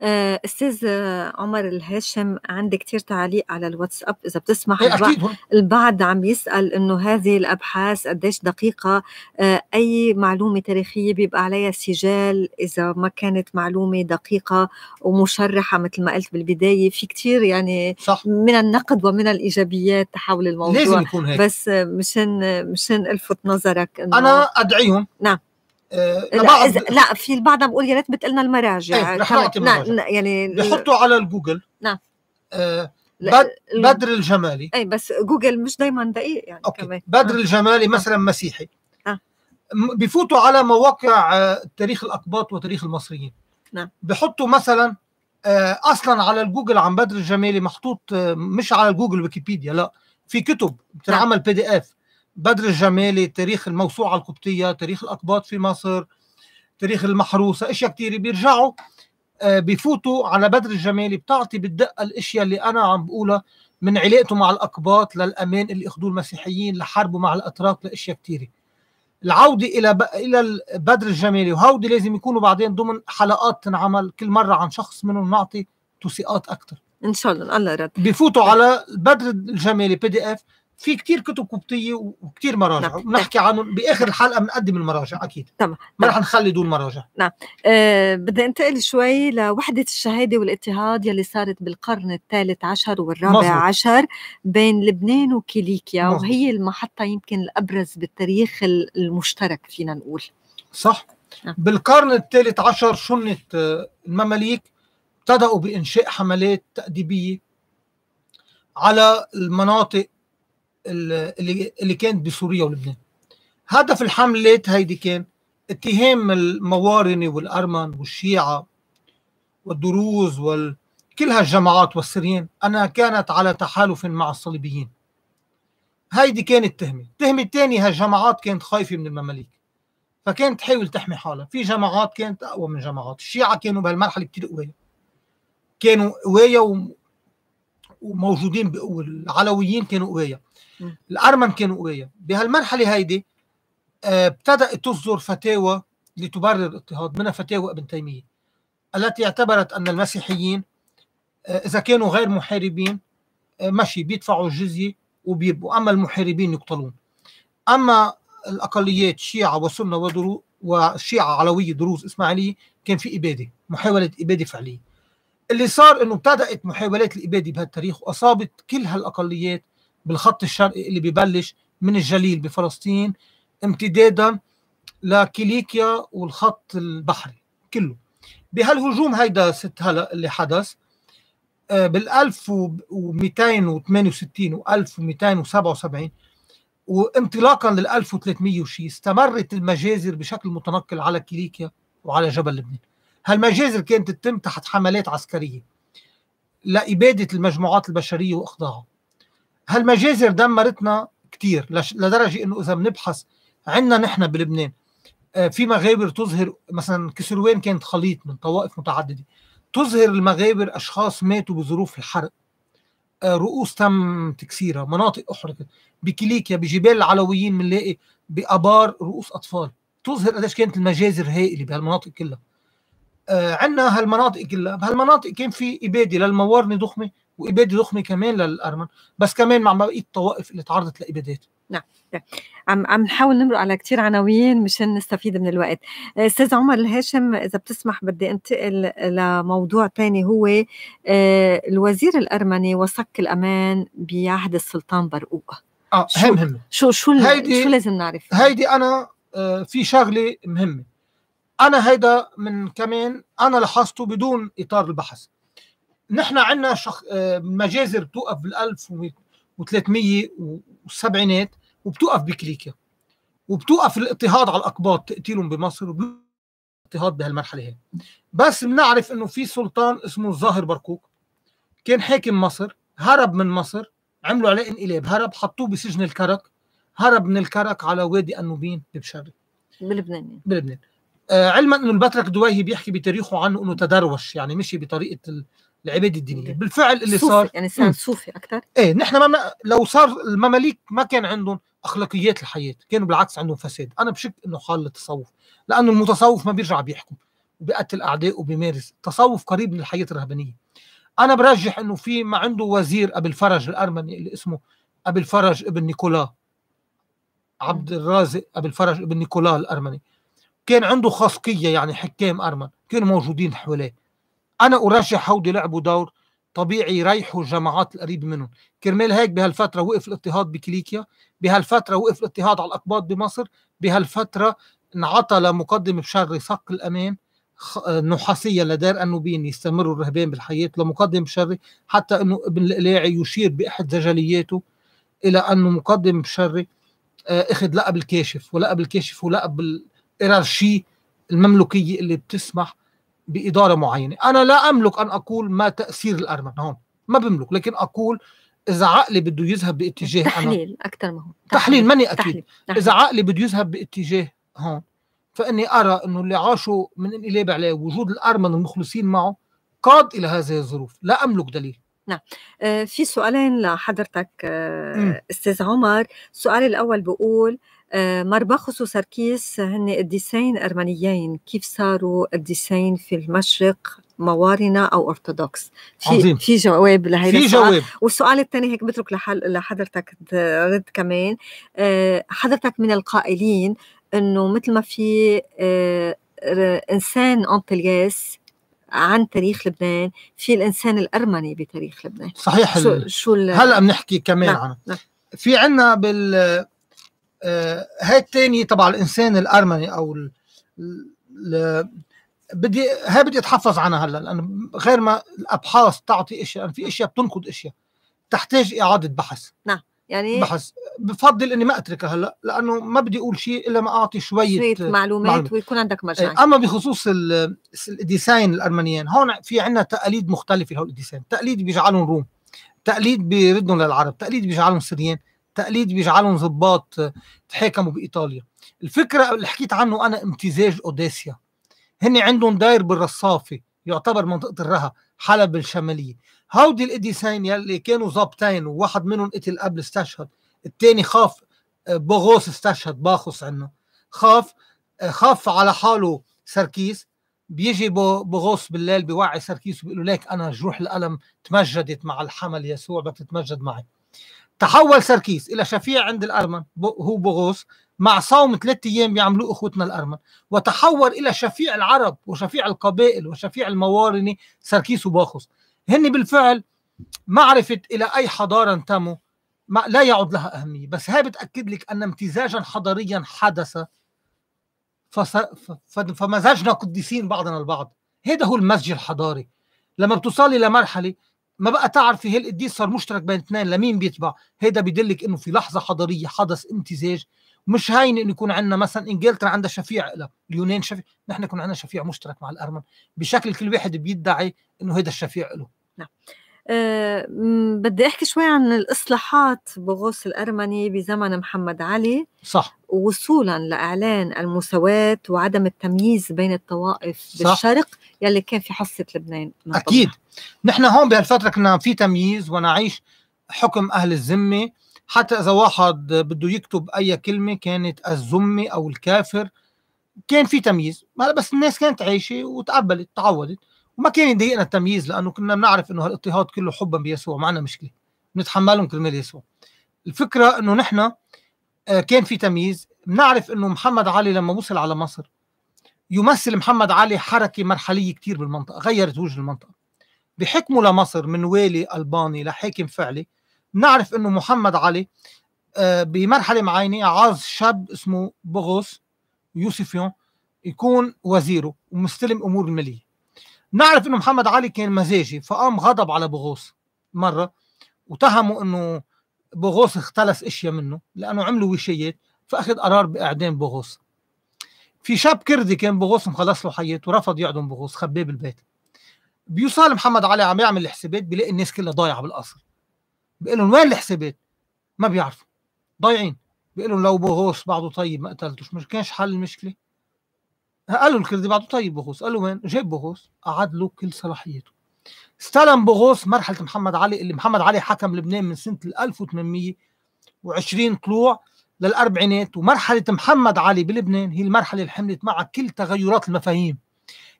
آه، استاذ آه، عمر الهاشم عندي كثير تعليق على الواتساب اذا بتسمح إيه، البعض, البعض عم يسال انه هذه الابحاث قديش دقيقه آه، اي معلومه تاريخيه بيبقى عليها سجال اذا ما كانت معلومه دقيقه ومشرحه مثل ما قلت بالبدايه في كثير يعني صح. من النقد ومن الايجابيات حول الموضوع لازم يكون هيك. بس مشان مشان الفت نظرك انه انا ادعيهم نعم آه، لا, إز... لا في البعض بقول يا ريت بتقلنا المراجع ايه رح نعطي يعني بحطوا على الجوجل نعم آه بدر الجمالي اي بس جوجل مش دائما دقيق يعني أوكي. كمان بدر آه. الجمالي مثلا آه. مسيحي آه. بفوتوا على مواقع آه، تاريخ الاقباط وتاريخ المصريين نعم بحطوا مثلا آه، اصلا على الجوجل عن بدر الجمالي محطوط مش على الجوجل ويكيبيديا لا في كتب بتنعمل بي نعم. دي اف بدر الجمالي تاريخ الموسوعة القبطية تاريخ الأقباط في مصر تاريخ المحروسة أشياء كثيرة بيرجعوا آه، بفوتوا على بدر الجمالي بتعطي بالدقة الأشياء اللي أنا عم بقولها من علاقته مع الأقباط للأمان اللي أخذوه المسيحيين لحربه مع الأتراك لأشياء كثيرة العودة إلى إلى بدر الجمالي وهودي لازم يكونوا بعدين ضمن حلقات تنعمل كل مرة عن شخص منهم نعطي توثيقات أكثر إن شاء الله الله رد بفوتوا على بدر الجمالي بي دي إف في كتير كتب قبطيه وكتير مراجع نعم. بنحكي عنهم باخر الحلقه بنقدم المراجع اكيد طبعا ما رح نخلي دون مراجع نعم أه بدي انتقل شوي لوحده الشهاده والاضطهاد يلي صارت بالقرن الثالث عشر والرابع مصر. عشر بين لبنان وكيليكيا مصر. وهي المحطه يمكن الابرز بالتاريخ المشترك فينا نقول صح نعم. بالقرن الثالث عشر شنت آه، المماليك ابتدأوا بإنشاء حملات تأديبية على المناطق اللي اللي كانت بسوريا ولبنان هدف الحملات هيدي كان اتهام الموارنة والأرمن والشيعة والدروز وال كل هالجماعات والسريان أنها كانت على تحالف مع الصليبيين هيدي كانت التهمه التهمة الثانية هالجماعات كانت خايفة من المماليك فكانت تحاول تحمي حالها في جماعات كانت أقوى من جماعات الشيعة كانوا بهالمرحلة كتير قوية كانوا قوية و... وموجودين بقوة العلويين كانوا قوية الأرمن كانوا قوية بهالمرحلة هيدي آه، ابتدأت تصدر فتاوى لتبرر الاضطهاد منها فتاوى ابن تيمية التي اعتبرت أن المسيحيين آه، إذا كانوا غير محاربين آه، ماشي بيدفعوا الجزية وبيبقوا أما المحاربين يقتلون أما الأقليات شيعة وسنة ودرو وشيعة علوية دروز إسماعيلية كان في إبادة محاولة إبادة فعلية اللي صار انه ابتدأت محاولات الإبادة بهالتاريخ وأصابت كل هالأقليات بالخط الشرقي اللي ببلش من الجليل بفلسطين امتدادا لكيليكيا والخط البحري كله بهالهجوم هيدا ست هلا اللي حدث بال 1268 و 1277 وانطلاقا لل 1300 وشي استمرت المجازر بشكل متنقل على كيليكيا وعلى جبل لبنان هالمجازر كانت تتم تحت حملات عسكريه لإبادة المجموعات البشرية وإخضاعها هالمجازر دمرتنا كثير لدرجه انه اذا بنبحث عندنا نحن بلبنان آه، في مغابر تظهر مثلا كسروان كانت خليط من طوائف متعدده تظهر المغابر اشخاص ماتوا بظروف الحرق آه، رؤوس تم تكسيرها مناطق احرقت بكليكيا بجبال العلويين بنلاقي بابار رؤوس اطفال تظهر قديش كانت المجازر هائله بهالمناطق كلها آه، عندنا هالمناطق كلها بهالمناطق كان في اباده للموارنه ضخمه واباده ضخمه كمان للارمن بس كمان مع بقيه الطوائف اللي تعرضت لابادات نعم،, نعم عم عم نحاول نمرق على كثير عناوين مشان نستفيد من الوقت استاذ عمر الهاشم اذا بتسمح بدي انتقل لموضوع ثاني هو آه، الوزير الارمني وصك الامان بعهد السلطان برقوق اه هم هم شو شو هيدي شو لازم نعرف هيدي انا آه، في شغله مهمه انا هيدا من كمان انا لاحظته بدون اطار البحث نحن عندنا شخ... آه، مجازر بتوقف بال 1300 والسبعينات وبتوقف بكليكيا وبتوقف الاضطهاد على الاقباط تقتيلهم بمصر اضطهاد بهالمرحله هي بس بنعرف انه في سلطان اسمه الظاهر بركوك كان حاكم مصر هرب من مصر عملوا عليه انقلاب هرب حطوه بسجن الكرك هرب من الكرك على وادي انوبين ببشري بلبنان بلبنان آه علما انه البترك دويهي بيحكي بتاريخه عنه انه تدروش يعني مشي بطريقه لعباد الدينيه بالفعل اللي صوفي. صار يعني صار صوفي اكثر ايه نحن ما لو صار المماليك ما كان عندهم اخلاقيات الحياه كانوا بالعكس عندهم فساد انا بشك انه خال التصوف لانه المتصوف ما بيرجع بيحكم بقتل اعدائه وبيمارس تصوف قريب من الحياه الرهبانيه انا برجح انه في ما عنده وزير ابي الفرج الارمني اللي اسمه ابي الفرج ابن نيكولا عبد الرازق ابي الفرج ابن نيكولا الارمني كان عنده خاصكيه يعني حكام ارمن كانوا موجودين حواليه انا ارشح حودي لعبوا دور طبيعي يريحوا الجماعات القريبه منهم كرمال هيك بهالفتره وقف الاضطهاد بكليكيا بهالفتره وقف الاضطهاد على الاقباط بمصر بهالفتره انعطى لمقدم بشار صق الامان نحاسيه لدار النوبين يستمروا الرهبان بالحياه لمقدم بشري حتى انه ابن القلاعي يشير باحد زجلياته الى انه مقدم بشري آه، اخذ لقب الكاشف ولقب الكاشف ولقب الايرارشي المملوكيه اللي بتسمح باداره معينه انا لا املك ان اقول ما تاثير الارمن هون ما بملك لكن اقول اذا عقلي بده يذهب باتجاه تحليل أنا اكثر ما هو تحليل, ماني اكيد تحليل. نعم. اذا عقلي بده يذهب باتجاه هون فاني ارى انه اللي عاشوا من انقلاب عليه وجود الارمن المخلصين معه قاد الى هذه الظروف لا املك دليل نعم آه، في سؤالين لحضرتك آه، استاذ عمر السؤال الاول بقول آه، مربخوس وسركيس هن قديسين ارمنيين كيف صاروا قديسين في المشرق موارنه او ارثوذكس في عظيم. في جواب لهيدا في جواب والسؤال الثاني هيك بترك لحضرتك رد كمان حضرتك من القائلين انه مثل ما في انسان انطلياس عن تاريخ لبنان في الانسان الارمني بتاريخ لبنان صحيح شو, شو ال... هلا بنحكي كمان نعم. عنه نعم. في عنا بال هاي آه، الثانية تبع الانسان الارمني او ال... ال... بدي هاي بدي اتحفظ عنها هلا لانه غير ما الابحاث تعطي اشياء في اشياء بتنقد اشياء تحتاج اعاده بحث نعم يعني بحس بفضل اني ما اتركها هلا لانه ما بدي اقول شيء الا ما اعطي شويه شويه معلومات, معلومات. ويكون عندك إيه، مرجع اما بخصوص الديساين الارمنيين هون في عندنا تقاليد مختلفه لهول الديساين تقليد بيجعلهم روم تقليد بيردهم للعرب تقليد بيجعلهم سريان تقليد بيجعلهم ضباط آه، تحاكموا بايطاليا الفكره اللي حكيت عنه انا امتزاج اوديسيا هن عندهم داير بالرصافه يعتبر منطقه الرها حلب الشماليه هودي الاديسين يلي كانوا ظابطين وواحد منهم قتل قبل استشهد الثاني خاف آه، بوغوس استشهد باخوس عنه خاف آه، خاف على حاله سركيس بيجي بغوص بالليل بيوعي سركيس وبيقول ليك انا جروح الالم تمجدت مع الحمل يسوع بدها تتمجد معي تحول سركيس الى شفيع عند الارمن هو بغوص مع صوم ثلاثة ايام بيعملوه اخوتنا الارمن وتحول الى شفيع العرب وشفيع القبائل وشفيع الموارنه سركيس وباخوس هن بالفعل معرفة إلى أي حضارة انتموا لا يعد لها أهمية بس هاي بتأكد لك أن امتزاجا حضاريا حدث فمزجنا قديسين بعضنا البعض هذا هو المزج الحضاري لما بتوصلي لمرحله ما بقى تعرفي هي القديس صار مشترك بين اثنين لمين بيتبع هذا بيدلك انه في لحظه حضاريه حدث امتزاج مش هين انه يكون عندنا مثلا انجلترا عندها شفيع لا اليونان شفيع نحن يكون عندنا شفيع مشترك مع الارمن بشكل كل واحد بيدعي انه هذا الشفيع له نعم أه بدي احكي شوي عن الاصلاحات بغوص الارمني بزمن محمد علي صح وصولا لاعلان المساواه وعدم التمييز بين الطوائف صح. بالشرق يلي كان في حصه لبنان اكيد نحن هون بهالفتره كنا في تمييز ونعيش حكم اهل الذمه حتى اذا واحد بده يكتب اي كلمه كانت الذمه او الكافر كان في تمييز بس الناس كانت عايشه وتقبلت تعودت وما كان يضايقنا التمييز لانه كنا بنعرف انه هالاضطهاد كله حبا بيسوع ما عندنا مشكله بنتحملهم كرمال يسوع الفكره انه نحن آه، كان في تمييز بنعرف انه محمد علي لما وصل على مصر يمثل محمد علي حركه مرحليه كثير بالمنطقه غيرت وجه المنطقه بحكمه لمصر من والي الباني لحاكم فعلي نعرف انه محمد علي آه، بمرحله معينه عاز شاب اسمه بغوس يوسفيون يكون وزيره ومستلم امور الماليه نعرف انه محمد علي كان مزاجي فقام غضب على بوغوس مره وتهموا انه بوغوس اختلس اشياء منه لانه عملوا وشيات فاخذ قرار باعدام بوغوس في شاب كردي كان بوغوس مخلص له حياته ورفض يعدم بوغوس خباه بالبيت بيوصل محمد علي عم يعمل الحسابات بيلاقي الناس كلها ضايعه بالقصر بيقول لهم وين الحسابات؟ ما بيعرفوا ضايعين بيقول لهم لو بوغوس بعده طيب ما قتلتوش مش كانش حل المشكله قالوا الكل دي بعده طيب بغوص قالوا وين جاب بغوص قعد له كل صلاحيته استلم بغوص مرحله محمد علي اللي محمد علي حكم لبنان من سنه 1820 طلوع للاربعينات ومرحله محمد علي بلبنان هي المرحله اللي حملت معها كل تغيرات المفاهيم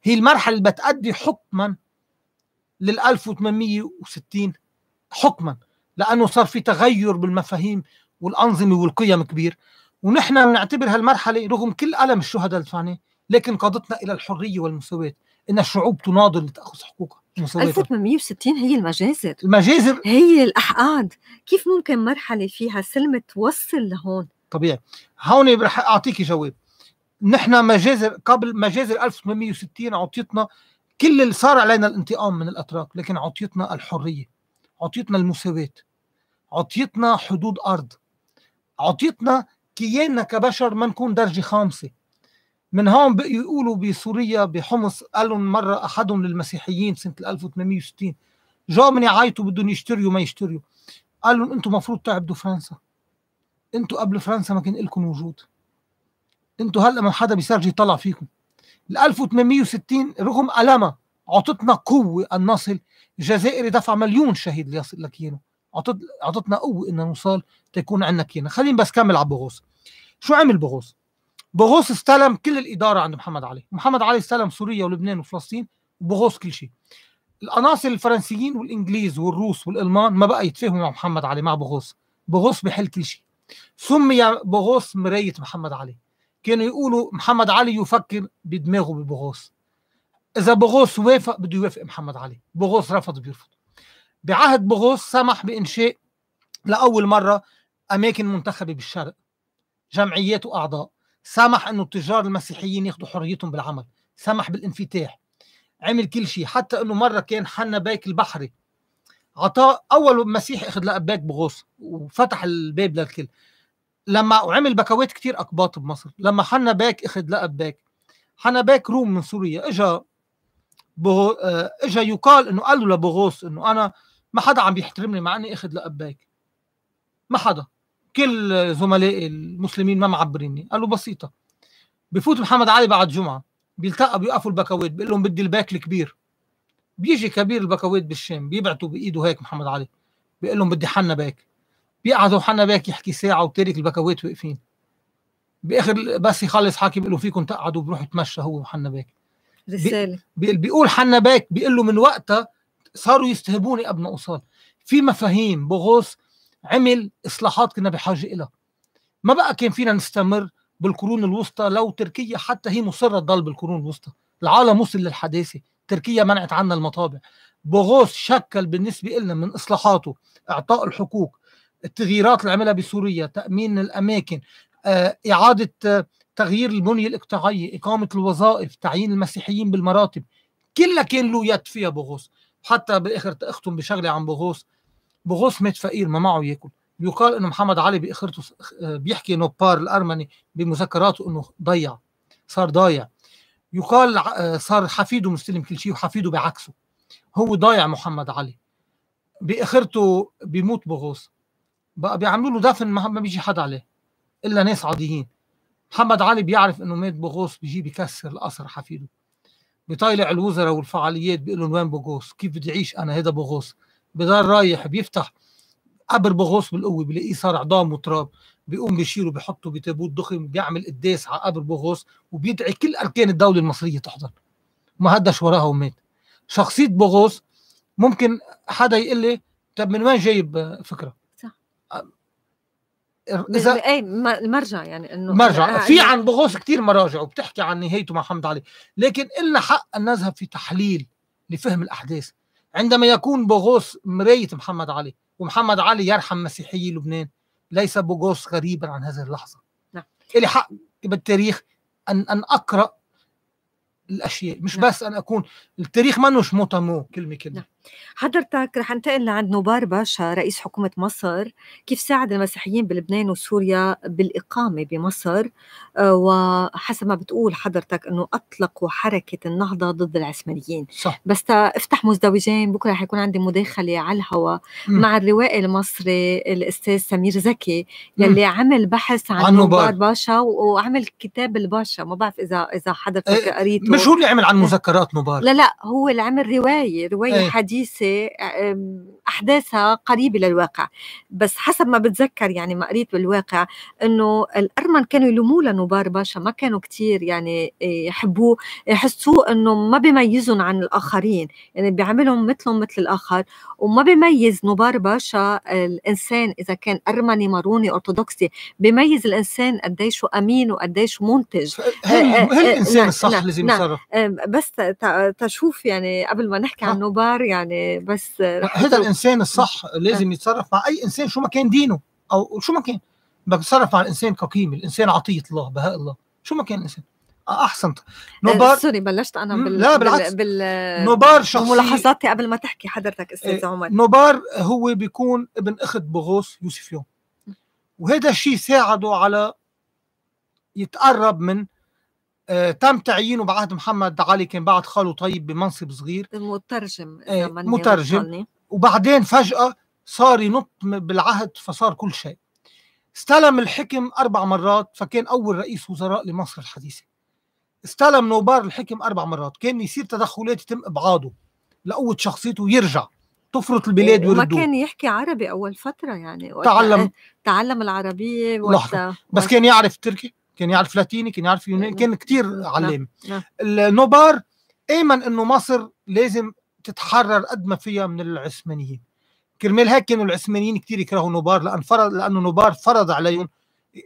هي المرحله اللي بتأدي حكما لل 1860 حكما لانه صار في تغير بالمفاهيم والانظمه والقيم كبير ونحن بنعتبر هالمرحله رغم كل الم الشهداء اللي لكن قادتنا الى الحريه والمساواه ان الشعوب تناضل لتاخذ حقوقها 1860 هي المجازر المجازر هي الاحقاد كيف ممكن مرحله فيها سلم توصل لهون طبيعي هون رح اعطيكي جواب نحن مجازر قبل مجازر 1860 عطيتنا كل اللي صار علينا الانتقام من الاتراك لكن عطيتنا الحريه عطيتنا المساواه عطيتنا حدود ارض عطيتنا كياننا كبشر ما نكون درجه خامسه من هون بقوا يقولوا بسوريا بحمص قالوا مرة أحدهم للمسيحيين سنة 1860 جاءوا من يعيطوا بدهم يشتريوا ما يشتريوا قال لهم أنتم مفروض تعبدوا فرنسا أنتم قبل فرنسا ما كان لكم وجود أنتم هلأ ما حدا بيسرج يطلع فيكم ال 1860 رغم ألمها عطتنا قوة أن نصل الجزائري دفع مليون شهيد ليصل لك إياه عطت عطتنا قوة إن نوصل تكون عندنا كينا خلينا بس كمل على بغوص شو عمل بغوص بغوص استلم كل الاداره عند محمد علي محمد علي استلم سوريا ولبنان وفلسطين وبغوث كل شيء القناصل الفرنسيين والانجليز والروس والالمان ما بقى يتفاهموا مع محمد علي مع بغوص، بغوص بحل كل شيء سمي بغوص مرايه محمد علي كانوا يقولوا محمد علي يفكر بدماغه ببغوص. اذا بغوص وافق بده يوافق محمد علي بغوص رفض بيرفض بعهد بغوص سمح بانشاء لاول مره اماكن منتخبه بالشرق جمعيات واعضاء سمح انه التجار المسيحيين ياخذوا حريتهم بالعمل سمح بالانفتاح عمل كل شيء حتى انه مره كان حنا بايك البحري عطاء اول مسيح اخذ لقباك بغوص وفتح الباب للكل لما وعمل بكوات كتير اقباط بمصر لما حنا باك اخذ لقب حنا باك روم من سوريا اجا بغو... آه، اجا يقال انه قال له لبغوص انه انا ما حدا عم بيحترمني مع اني اخذ لقب ما حدا كل زملائي المسلمين ما معبريني قال له بسيطه بفوت محمد علي بعد جمعه بيلتقى بيوقفوا البكوات بيقول لهم بدي الباك الكبير بيجي كبير البكوات بالشام بيبعتوا بايده هيك محمد علي بيقول لهم بدي حنا باك بيقعدوا حنا باك يحكي ساعه وتارك البكوات واقفين باخر بس يخلص حكي بيقول له فيكم تقعدوا بروح يتمشى هو وحنا باك رساله بي بيقول حنا باك بيقول له من وقتها صاروا يستهبوني ابن قصال في مفاهيم بغوص عمل اصلاحات كنا بحاجه لها ما بقى كان فينا نستمر بالقرون الوسطى لو تركيا حتى هي مصره تضل بالقرون الوسطى العالم وصل للحداثه تركيا منعت عنا المطابع بوغوس شكل بالنسبه لنا من اصلاحاته اعطاء الحقوق التغييرات اللي عملها بسوريا تامين الاماكن آه، اعاده آه، تغيير البنيه الاقطاعيه اقامه الوظائف تعيين المسيحيين بالمراتب كلها كان له يد فيها بوغوس حتى بالاخر اختم بشغله عن بوغوس مات فقير ما معه ياكل يقال انه محمد علي باخرته آه، بيحكي نوبار الارمني بمذكراته انه ضيع صار ضايع يقال آه، صار حفيده مستلم كل شيء وحفيده بعكسه هو ضايع محمد علي باخرته بيموت بغوص بقى بيعملوا له دفن ما بيجي حد عليه الا ناس عاديين محمد علي بيعرف انه مات بغوص بيجي بيكسر القصر حفيده بيطالع الوزراء والفعاليات بيقول لهم وين بغوص كيف بدي اعيش انا هذا بغوص بدار رايح بيفتح قبر بغوص بالقوه بيلاقيه صار عظام وتراب بيقوم بيشيله بيحطه بتابوت ضخم بيعمل قداس على قبر بغوص وبيدعي كل اركان الدوله المصريه تحضر ما هدش وراها ومات شخصيه بغوص ممكن حدا يقول لي طب من وين جايب فكره صح اذا اي المرجع يعني انه مرجع آه، في عن بغوص كثير مراجع وبتحكي عن نهايته مع حمد علي لكن إلنا حق ان نذهب في تحليل لفهم الاحداث عندما يكون بوغوس مرية محمد علي ومحمد علي يرحم مسيحيي لبنان ليس بوغوس غريبا عن هذه اللحظة نعم. إلي حق بالتاريخ أن أن أقرأ الأشياء مش نعم. بس أن أكون التاريخ منوش موتامو كلمة كلمة نعم. حضرتك رح انتقل لعند نوبار باشا رئيس حكومة مصر كيف ساعد المسيحيين بلبنان وسوريا بالإقامة بمصر آه، وحسب ما بتقول حضرتك أنه أطلقوا حركة النهضة ضد العثمانيين صح. بس افتح مزدوجين بكرة رح يكون عندي مداخلة على الهواء مع الروائي المصري الأستاذ سمير زكي يلي م. عمل بحث عن, عن نوبار باشا وعمل كتاب الباشا ما بعرف إذا إذا حضرتك آه، قريته مش هو اللي عمل عن مذكرات نوبار لا لا هو اللي عمل رواية رواية ايه. حديثة حديثه احداثها قريبه للواقع بس حسب ما بتذكر يعني ما قريت بالواقع انه الارمن كانوا يلوموه لنوبار باشا ما كانوا كثير يعني آه، يحبوه يحسوه انه ما بيميزهم عن الاخرين يعني بيعملهم مثلهم مثل الاخر وما بيميز نوبار باشا الانسان اذا كان ارمني ماروني ارثوذكسي بيميز الانسان قديش امين وقديش منتج هل آه، آه، هل الانسان نعم، الصح نعم، لازم نعم. يصرف بس تشوف يعني قبل ما نحكي عن نوبار يعني يعني بس هذا الانسان الصح لازم يتصرف مع اي انسان شو ما كان دينه او شو ما كان بدك تتصرف مع الانسان كقيمه الانسان عطيه الله بهاء الله شو ما كان الانسان احسن آه، نوبار سوري بلشت انا بال لا بالعكس بال... بال... نوبار شخصي ملاحظاتي قبل ما تحكي حضرتك استاذ إيه، عمر نوبار هو بيكون ابن اخت بغوص يوم وهذا الشيء ساعده على يتقرب من آه تم تعيينه بعهد محمد علي كان بعد خاله طيب بمنصب صغير مترجم آه مترجم وبعدين فجأة صار ينط بالعهد فصار كل شيء استلم الحكم أربع مرات فكان أول رئيس وزراء لمصر الحديثة استلم نوبار الحكم أربع مرات كان يصير تدخلات يتم إبعاده لقوة شخصيته يرجع تفرط البلاد إيه، ما كان يحكي عربي أول فترة يعني تعلم إيه، تعلم العربية وقت بس كان يعرف تركي كان يعرف لاتيني كان يعرف يوناني نعم. كان كثير نعم. علام نعم. النوبار آمن أنه مصر لازم تتحرر قد ما فيها من العثمانيين كرمال هيك كانوا العثمانيين كثير يكرهوا نوبار لأن فرض لأنه نوبار فرض عليهم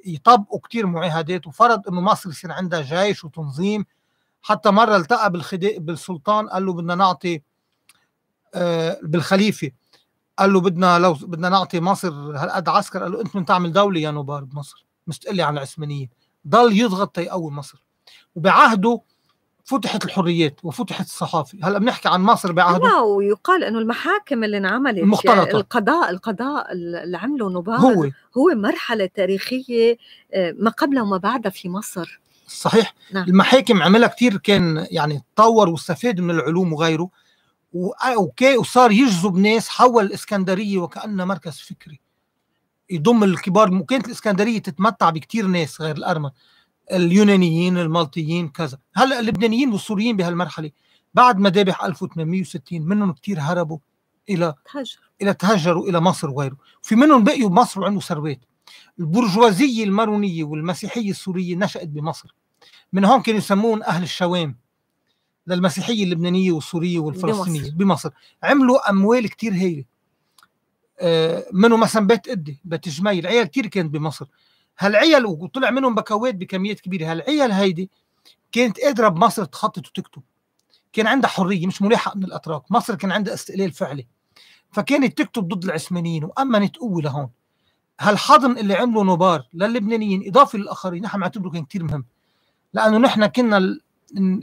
يطبقوا كثير معاهدات وفرض أنه مصر يصير عندها جيش وتنظيم حتى مرة التقى بالخداء بالسلطان قال له بدنا نعطي آه بالخليفة قال له بدنا لو بدنا نعطي مصر هالقد عسكر قال له انت من تعمل دولة يا نوبار بمصر مش عن العثمانيين ضل يضغط تيقوي مصر وبعهده فتحت الحريات وفتحت الصحافه هلا بنحكي عن مصر بعهده لا ويقال انه المحاكم اللي انعملت المختلطة. القضاء القضاء اللي عمله نبار هو هو مرحله تاريخيه آه، ما قبلها وما بعدها في مصر صحيح نعم. المحاكم عملها كثير كان يعني تطور واستفاد من العلوم وغيره وصار يجذب ناس حول الاسكندريه وكانها مركز فكري يضم الكبار كانت الاسكندريه تتمتع بكثير ناس غير الارمن اليونانيين المالطيين كذا هلا اللبنانيين والسوريين بهالمرحله بعد مذابح 1860 منهم كثير هربوا الى تهجر. الى تهجروا الى مصر وغيره في منهم بقيوا بمصر وعنده ثروات البرجوازيه المارونيه والمسيحيه السوريه نشات بمصر من هون كانوا يسمون اهل الشوام للمسيحيه اللبنانيه والسوريه والفلسطينيه بمصر, بمصر. عملوا اموال كثير هائله آه، منه مثلا بيت قده بيت جميل عيال كثير كانت بمصر هالعيال وطلع منهم بكوات بكميات كبيره هالعيال هيدي كانت قادره بمصر تخطط وتكتب كان عندها حريه مش ملاحقه من الاتراك مصر كان عندها استقلال فعلي فكانت تكتب ضد العثمانيين وامنت قوه لهون هالحضن اللي عمله نوبار للبنانيين اضافه للاخرين نحن بنعتبره كان كثير مهم لانه نحن كنا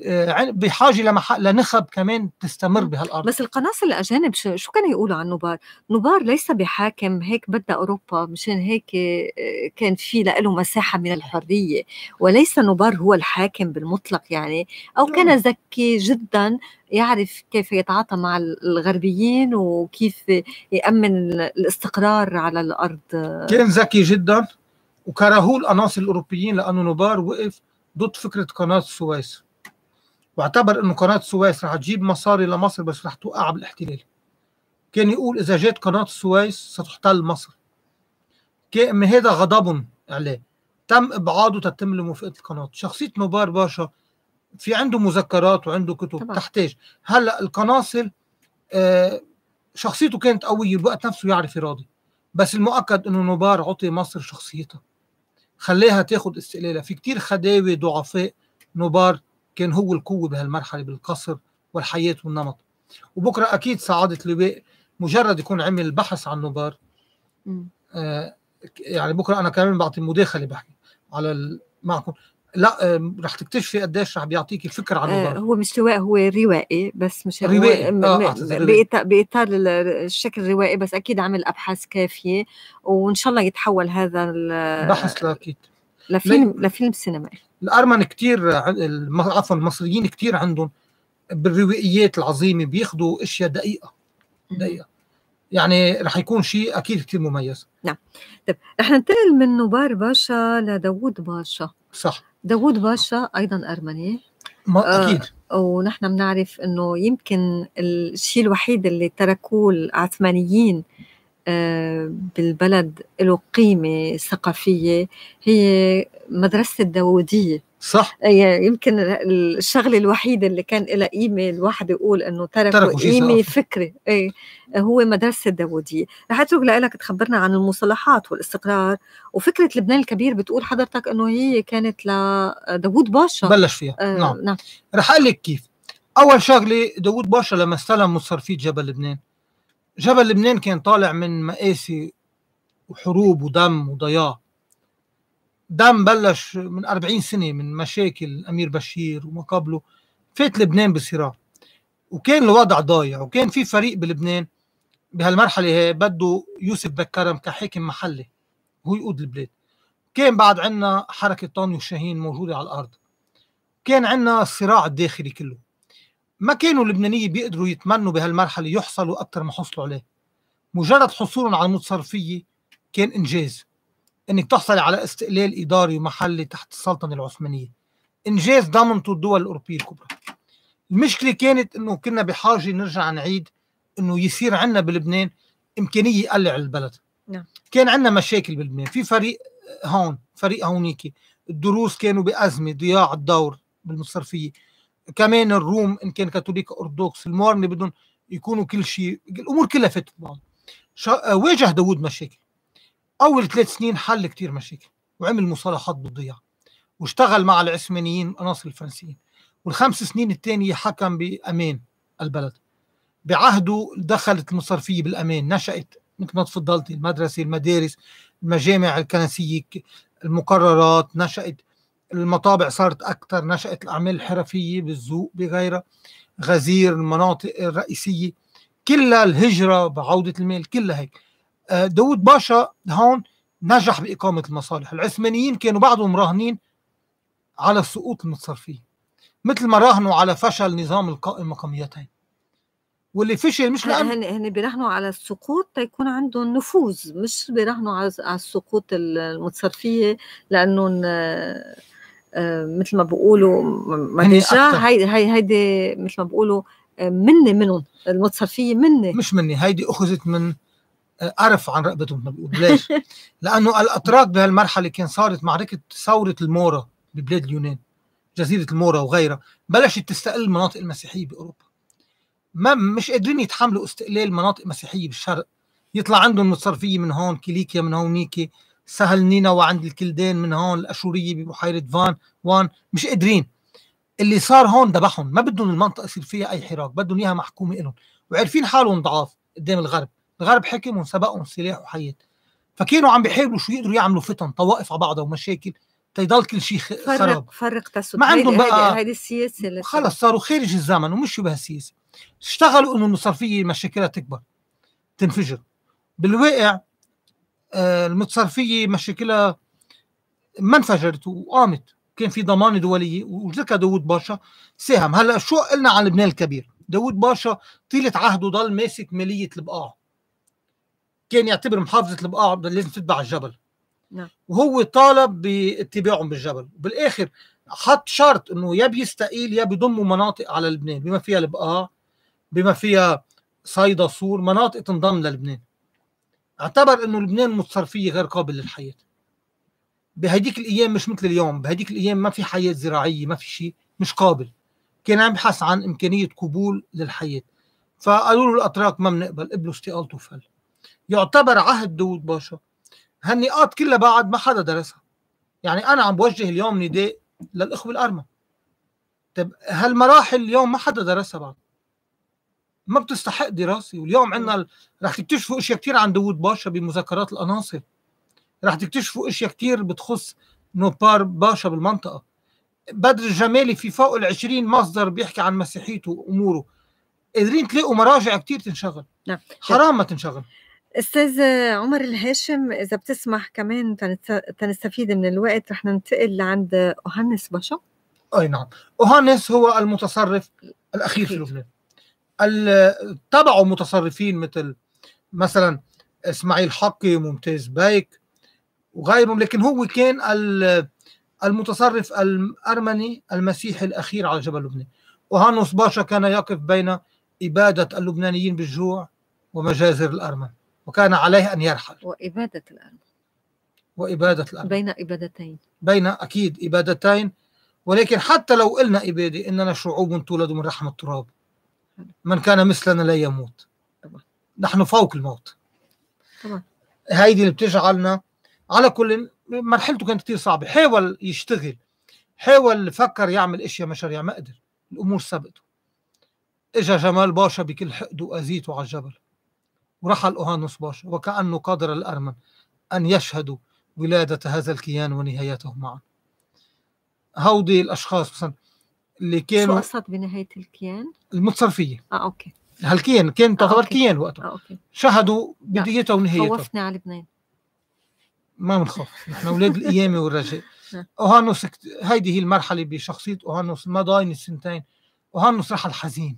آه، بحاجه لمح... لنخب كمان تستمر بهالارض بس القناص الاجانب شو, كانوا يقولوا عن نوبار؟ نوبار ليس بحاكم هيك بدها اوروبا مشان هيك آه، كان في له مساحه من الحريه وليس نوبار هو الحاكم بالمطلق يعني او كان ذكي جدا يعرف كيف يتعاطى مع الغربيين وكيف يامن الاستقرار على الارض كان ذكي جدا وكرهوه القناص الاوروبيين لانه نوبار وقف ضد فكره قناه السويس واعتبر انه قناه السويس رح تجيب مصاري لمصر بس رح توقع بالاحتلال كان يقول اذا جت قناه السويس ستحتل مصر كان هذا غضب عليه تم ابعاده تتم لموافقه القناه شخصيه مبار باشا في عنده مذكرات وعنده كتب طبعا. تحتاج هلا القناصل آه شخصيته كانت قويه الوقت نفسه يعرف يراضي بس المؤكد انه نبار عطي مصر شخصيتها خليها تاخذ استقلالها في كتير خداوي ضعفاء نبار كان هو القوة بهالمرحلة بالقصر والحياة والنمط وبكرة أكيد سعادة لواء مجرد يكون عمل بحث عن نوبار آه يعني بكرة أنا كمان بعطي مداخلة بحكي على معكم لا آه، رح تكتشفي قديش رح بيعطيك الفكر عن آه هو مش لواء هو روائي بس مش روائي آه بإطار, الشكل الروائي بس أكيد عمل أبحاث كافية وإن شاء الله يتحول هذا البحث لاكيد أكيد لفيلم لفيلم سينمائي الارمن كثير عفوا المصريين كثير عندهم بالروائيات العظيمه بياخذوا اشياء دقيقه دقيقه يعني رح يكون شيء اكيد كثير مميز نعم طيب رح ننتقل من نوبار باشا لداوود باشا صح داوود باشا ايضا ارمني ما آه، اكيد آه ونحن بنعرف انه يمكن الشيء الوحيد اللي تركوه العثمانيين آه، بالبلد له قيمة ثقافية هي مدرسة الداودية صح يمكن الشغلة الوحيدة اللي كان لها قيمة الواحد يقول إنه ترك تركوا قيمة فكرة إيه هو مدرسة الداودية رح أترك لك تخبرنا عن المصطلحات والاستقرار وفكرة لبنان الكبير بتقول حضرتك إنه هي كانت لداوود باشا بلش فيها آه نعم نعم رح أقول لك كيف أول شغلة داوود باشا لما استلم مصرفية جبل لبنان جبل لبنان كان طالع من مآسي وحروب ودم وضياع دم بلش من 40 سنة من مشاكل أمير بشير وما قبله فات لبنان بصراع وكان الوضع ضايع وكان في فريق بلبنان بهالمرحلة هي بده يوسف بكرم كحاكم محلي هو يقود البلاد كان بعد عنا حركة طانيو الشاهين موجودة على الأرض كان عنا الصراع الداخلي كله ما كانوا اللبنانيين بيقدروا يتمنوا بهالمرحله يحصلوا اكثر ما حصلوا عليه مجرد حصولهم على المتصرفيه كان انجاز انك تحصل على استقلال اداري ومحلي تحت السلطنه العثمانيه انجاز ضمنته الدول الاوروبيه الكبرى المشكله كانت انه كنا بحاجه نرجع نعيد انه يصير عندنا بلبنان امكانيه يقلع البلد نعم. كان عندنا مشاكل بلبنان في فريق هون فريق هونيكي الدروس كانوا بازمه ضياع الدور بالمصرفيه كمان الروم ان كان كاثوليك ارثوذكس اللي بدهم يكونوا كل شيء الامور كلها فاتت بعض شا... آه، واجه داوود مشاكل اول ثلاث سنين حل كثير مشاكل وعمل مصالحات بالضياع واشتغل مع العثمانيين والعناصر الفرنسيين والخمس سنين الثانيه حكم بامان البلد بعهده دخلت المصرفيه بالامان نشات مثل ما تفضلتي المدرسه المدارس المجامع الكنسيه المقررات نشات المطابع صارت أكثر نشأت الأعمال الحرفية بالذوق بغيرها غزير المناطق الرئيسية كلها الهجرة بعودة المال كلها هيك آه، داود باشا هون نجح بإقامة المصالح العثمانيين كانوا بعضهم راهنين على السقوط المتصرفية مثل ما راهنوا على فشل نظام القائم مقاميتين واللي فشل مش لأن هن هن بيراهنوا على السقوط تيكون عندهم نفوذ مش بيراهنوا على السقوط المتصرفيه لانهم آه، آه، مثل ما بقولوا مانجا يعني هاي هاي هيدي مثل ما بقولوا آه، مني منهم المتصرفيه مني مش مني هيدي اخذت من آه، قرف عن رقبتهم مثل ما بقولوا ليش؟ لانه الاتراك بهالمرحله كان صارت معركه ثوره المورا ببلاد اليونان جزيره المورا وغيرها بلشت تستقل المناطق المسيحيه باوروبا ما مش قادرين يتحملوا استقلال مناطق مسيحيه بالشرق يطلع عندهم متصرفيه من هون كيليكيا من هونيكي سهل نينا وعند الكلدين من هون الاشوريه ببحيره فان وان مش قادرين اللي صار هون ذبحهم ما بدهم المنطقه يصير فيها اي حراك بدهم اياها محكومه لهم وعارفين حالهم ضعاف قدام الغرب الغرب حكم وسبقهم سلاح وحياة فكانوا عم بيحاولوا شو يقدروا يعملوا فتن طوائف على بعضها ومشاكل تيضل كل شيء خراب فرق فرق تسويق ما عندهم بقى هيدي السياسه اللي خلص صاروا خارج الزمن ومشوا بهالسياسه اشتغلوا انه المصرفيه مشاكلها تكبر تنفجر بالواقع آه، المتصرفيه مشاكلها ما انفجرت وقامت كان في ضمانه دوليه وذكى داوود باشا ساهم هلا شو قلنا عن لبنان الكبير داوود باشا طيله عهده ضل ماسك ماليه البقاع كان يعتبر محافظه البقاع لازم تتبع الجبل نعم. وهو طالب باتباعهم بالجبل بالاخر حط شرط انه يا بيستقيل يا بيضموا مناطق على لبنان بما فيها البقاع بما فيها صيدا سور مناطق تنضم للبنان اعتبر انه لبنان متصرفيه غير قابل للحياه بهديك الايام مش مثل اليوم بهديك الايام ما في حياه زراعيه ما في شيء مش قابل كان عم يبحث عن امكانيه قبول للحياه فقالوا له الاتراك ما بنقبل قبلوا استقالته وفل يعتبر عهد داوود باشا هالنقاط كلها بعد ما حدا درسها يعني انا عم بوجه اليوم نداء للاخوه الارمن طيب هالمراحل اليوم ما حدا درسها بعد ما بتستحق دراسه واليوم عندنا رح تكتشفوا اشياء كثير عن داوود باشا بمذكرات الاناصر رح تكتشفوا اشياء كثير بتخص نوبار باشا بالمنطقه بدر الجمالي في فوق ال 20 مصدر بيحكي عن مسيحيته واموره قادرين تلاقوا مراجع كثير تنشغل نعم حرام ما تنشغل استاذ عمر الهاشم اذا بتسمح كمان تنستفيد من الوقت رح ننتقل لعند اوهانس باشا اي نعم اوهانس هو المتصرف الاخير في لبنان تبعوا متصرفين مثل مثلا اسماعيل حقي ممتاز بايك وغيرهم لكن هو كان المتصرف الارمني المسيحي الاخير على جبل لبنان وهانوس باشا كان يقف بين اباده اللبنانيين بالجوع ومجازر الارمن وكان عليه ان يرحل واباده الارمن واباده الارمن بين ابادتين بين اكيد ابادتين ولكن حتى لو قلنا اباده اننا شعوب تولد من رحم التراب من كان مثلنا لا يموت نحن فوق الموت هيدي اللي بتجعلنا على كل مرحلته كانت كثير صعبة حاول يشتغل حاول فكر يعمل اشياء مشاريع ما قدر الامور سبقته اجا جمال باشا بكل حقده واذيته على الجبل ورحل اوهانوس باشا وكانه قادر الارمن ان يشهدوا ولاده هذا الكيان ونهايته معا هودي الاشخاص مثلا اللي كانوا شو قصد بنهايه الكيان؟ المتصرفيه اه اوكي هالكيان كان آه، تعتبر آه، كيان وقتها آه، أوكي. شهدوا بدايتها ونهايتها خوفنا على لبنان ما بنخاف نحن اولاد القيامه والرجاء آه. اوهانوس هيدي هي المرحله بشخصيه اوهانوس ما ضاين السنتين اوهانوس رحل حزين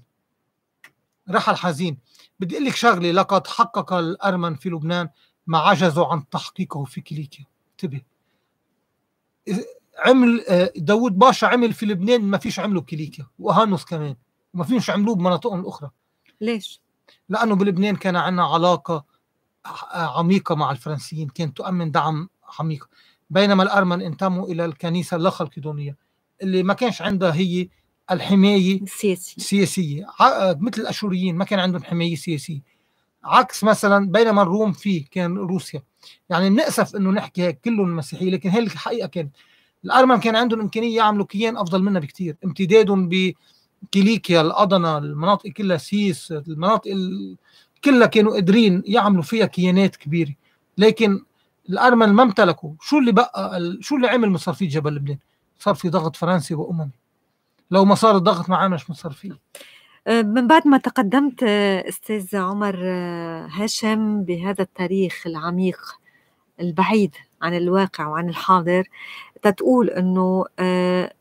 رحل حزين بدي اقول لك شغله لقد حقق الارمن في لبنان ما عجزوا عن تحقيقه في كليكيا انتبه عمل آه، داوود باشا عمل في لبنان ما فيش عمله بكليكيا وهانوس كمان ما فيش عملوه بمناطقهم الاخرى ليش؟ لانه بلبنان كان عندنا علاقه آه، عميقه مع الفرنسيين كانت تؤمن دعم عميق بينما الارمن انتموا الى الكنيسه اللاخلقيدونيه اللي ما كانش عندها هي الحمايه السياسيه السياسيه آه، مثل الاشوريين ما كان عندهم حمايه سياسيه عكس مثلا بينما الروم فيه كان روسيا يعني بنأسف انه نحكي هيك كلهم مسيحيين لكن هي الحقيقه كانت الارمن كان عندهم امكانيه يعملوا كيان افضل منا بكثير امتدادهم بكيليكيا الأضنة المناطق كلها سيس المناطق كلها كانوا قادرين يعملوا فيها كيانات كبيره لكن الارمن ما امتلكوا شو اللي بقى شو اللي عمل مصرفيه جبل لبنان صار في ضغط فرنسي واممي لو ما صار الضغط ما عملش مصرفيه أه، من بعد ما تقدمت أه، استاذ عمر أه، هاشم بهذا التاريخ العميق البعيد عن الواقع وعن الحاضر تتقول انه آه،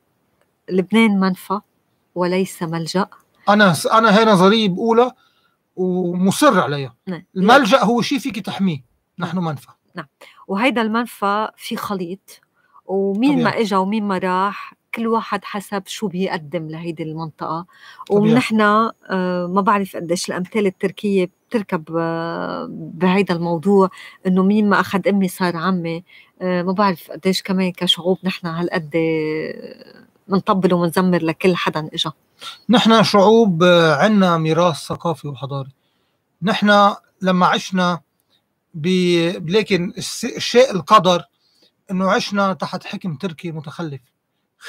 لبنان منفى وليس ملجا انا انا هي نظريه بقولها ومصر عليها نعم. الملجا هو شيء فيك تحميه نحن منفى نعم وهيدا المنفى في خليط ومين طبيعي. ما اجا ومين ما راح كل واحد حسب شو بيقدم لهيدي المنطقه ونحن آه، ما بعرف قديش الامثال التركيه بتركب آه، بهيدا الموضوع انه مين ما اخذ امي صار عمي آه، ما بعرف قديش كمان كشعوب نحن هالقد منطبل ومنزمر لكل حدا اجا نحن شعوب عنا ميراث ثقافي وحضاري نحن لما عشنا لكن الشيء القدر انه عشنا تحت حكم تركي متخلف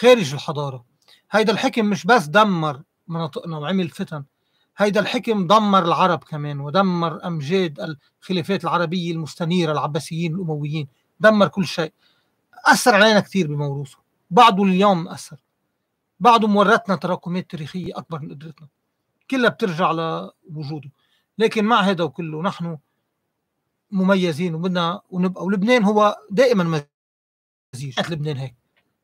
خارج الحضاره هيدا الحكم مش بس دمر مناطقنا وعمل فتن هيدا الحكم دمر العرب كمان ودمر امجاد الخلافات العربيه المستنيره العباسيين الامويين دمر كل شيء اثر علينا كثير بموروثه بعضه اليوم اثر بعضه مورثنا تراكمات تاريخيه اكبر من قدرتنا كلها بترجع لوجوده لكن مع هذا وكله نحن مميزين وبدنا ونبقى ولبنان هو دائما مزيج لبنان هيك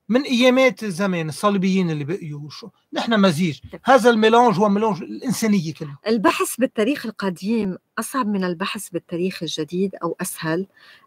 من ايامات الزمان الصليبيين اللي بقيوا شو نحن مزيج طيب. هذا الميلانج هو ميلانج الانسانيه كلها البحث بالتاريخ القديم أصعب من البحث بالتاريخ الجديد أو أسهل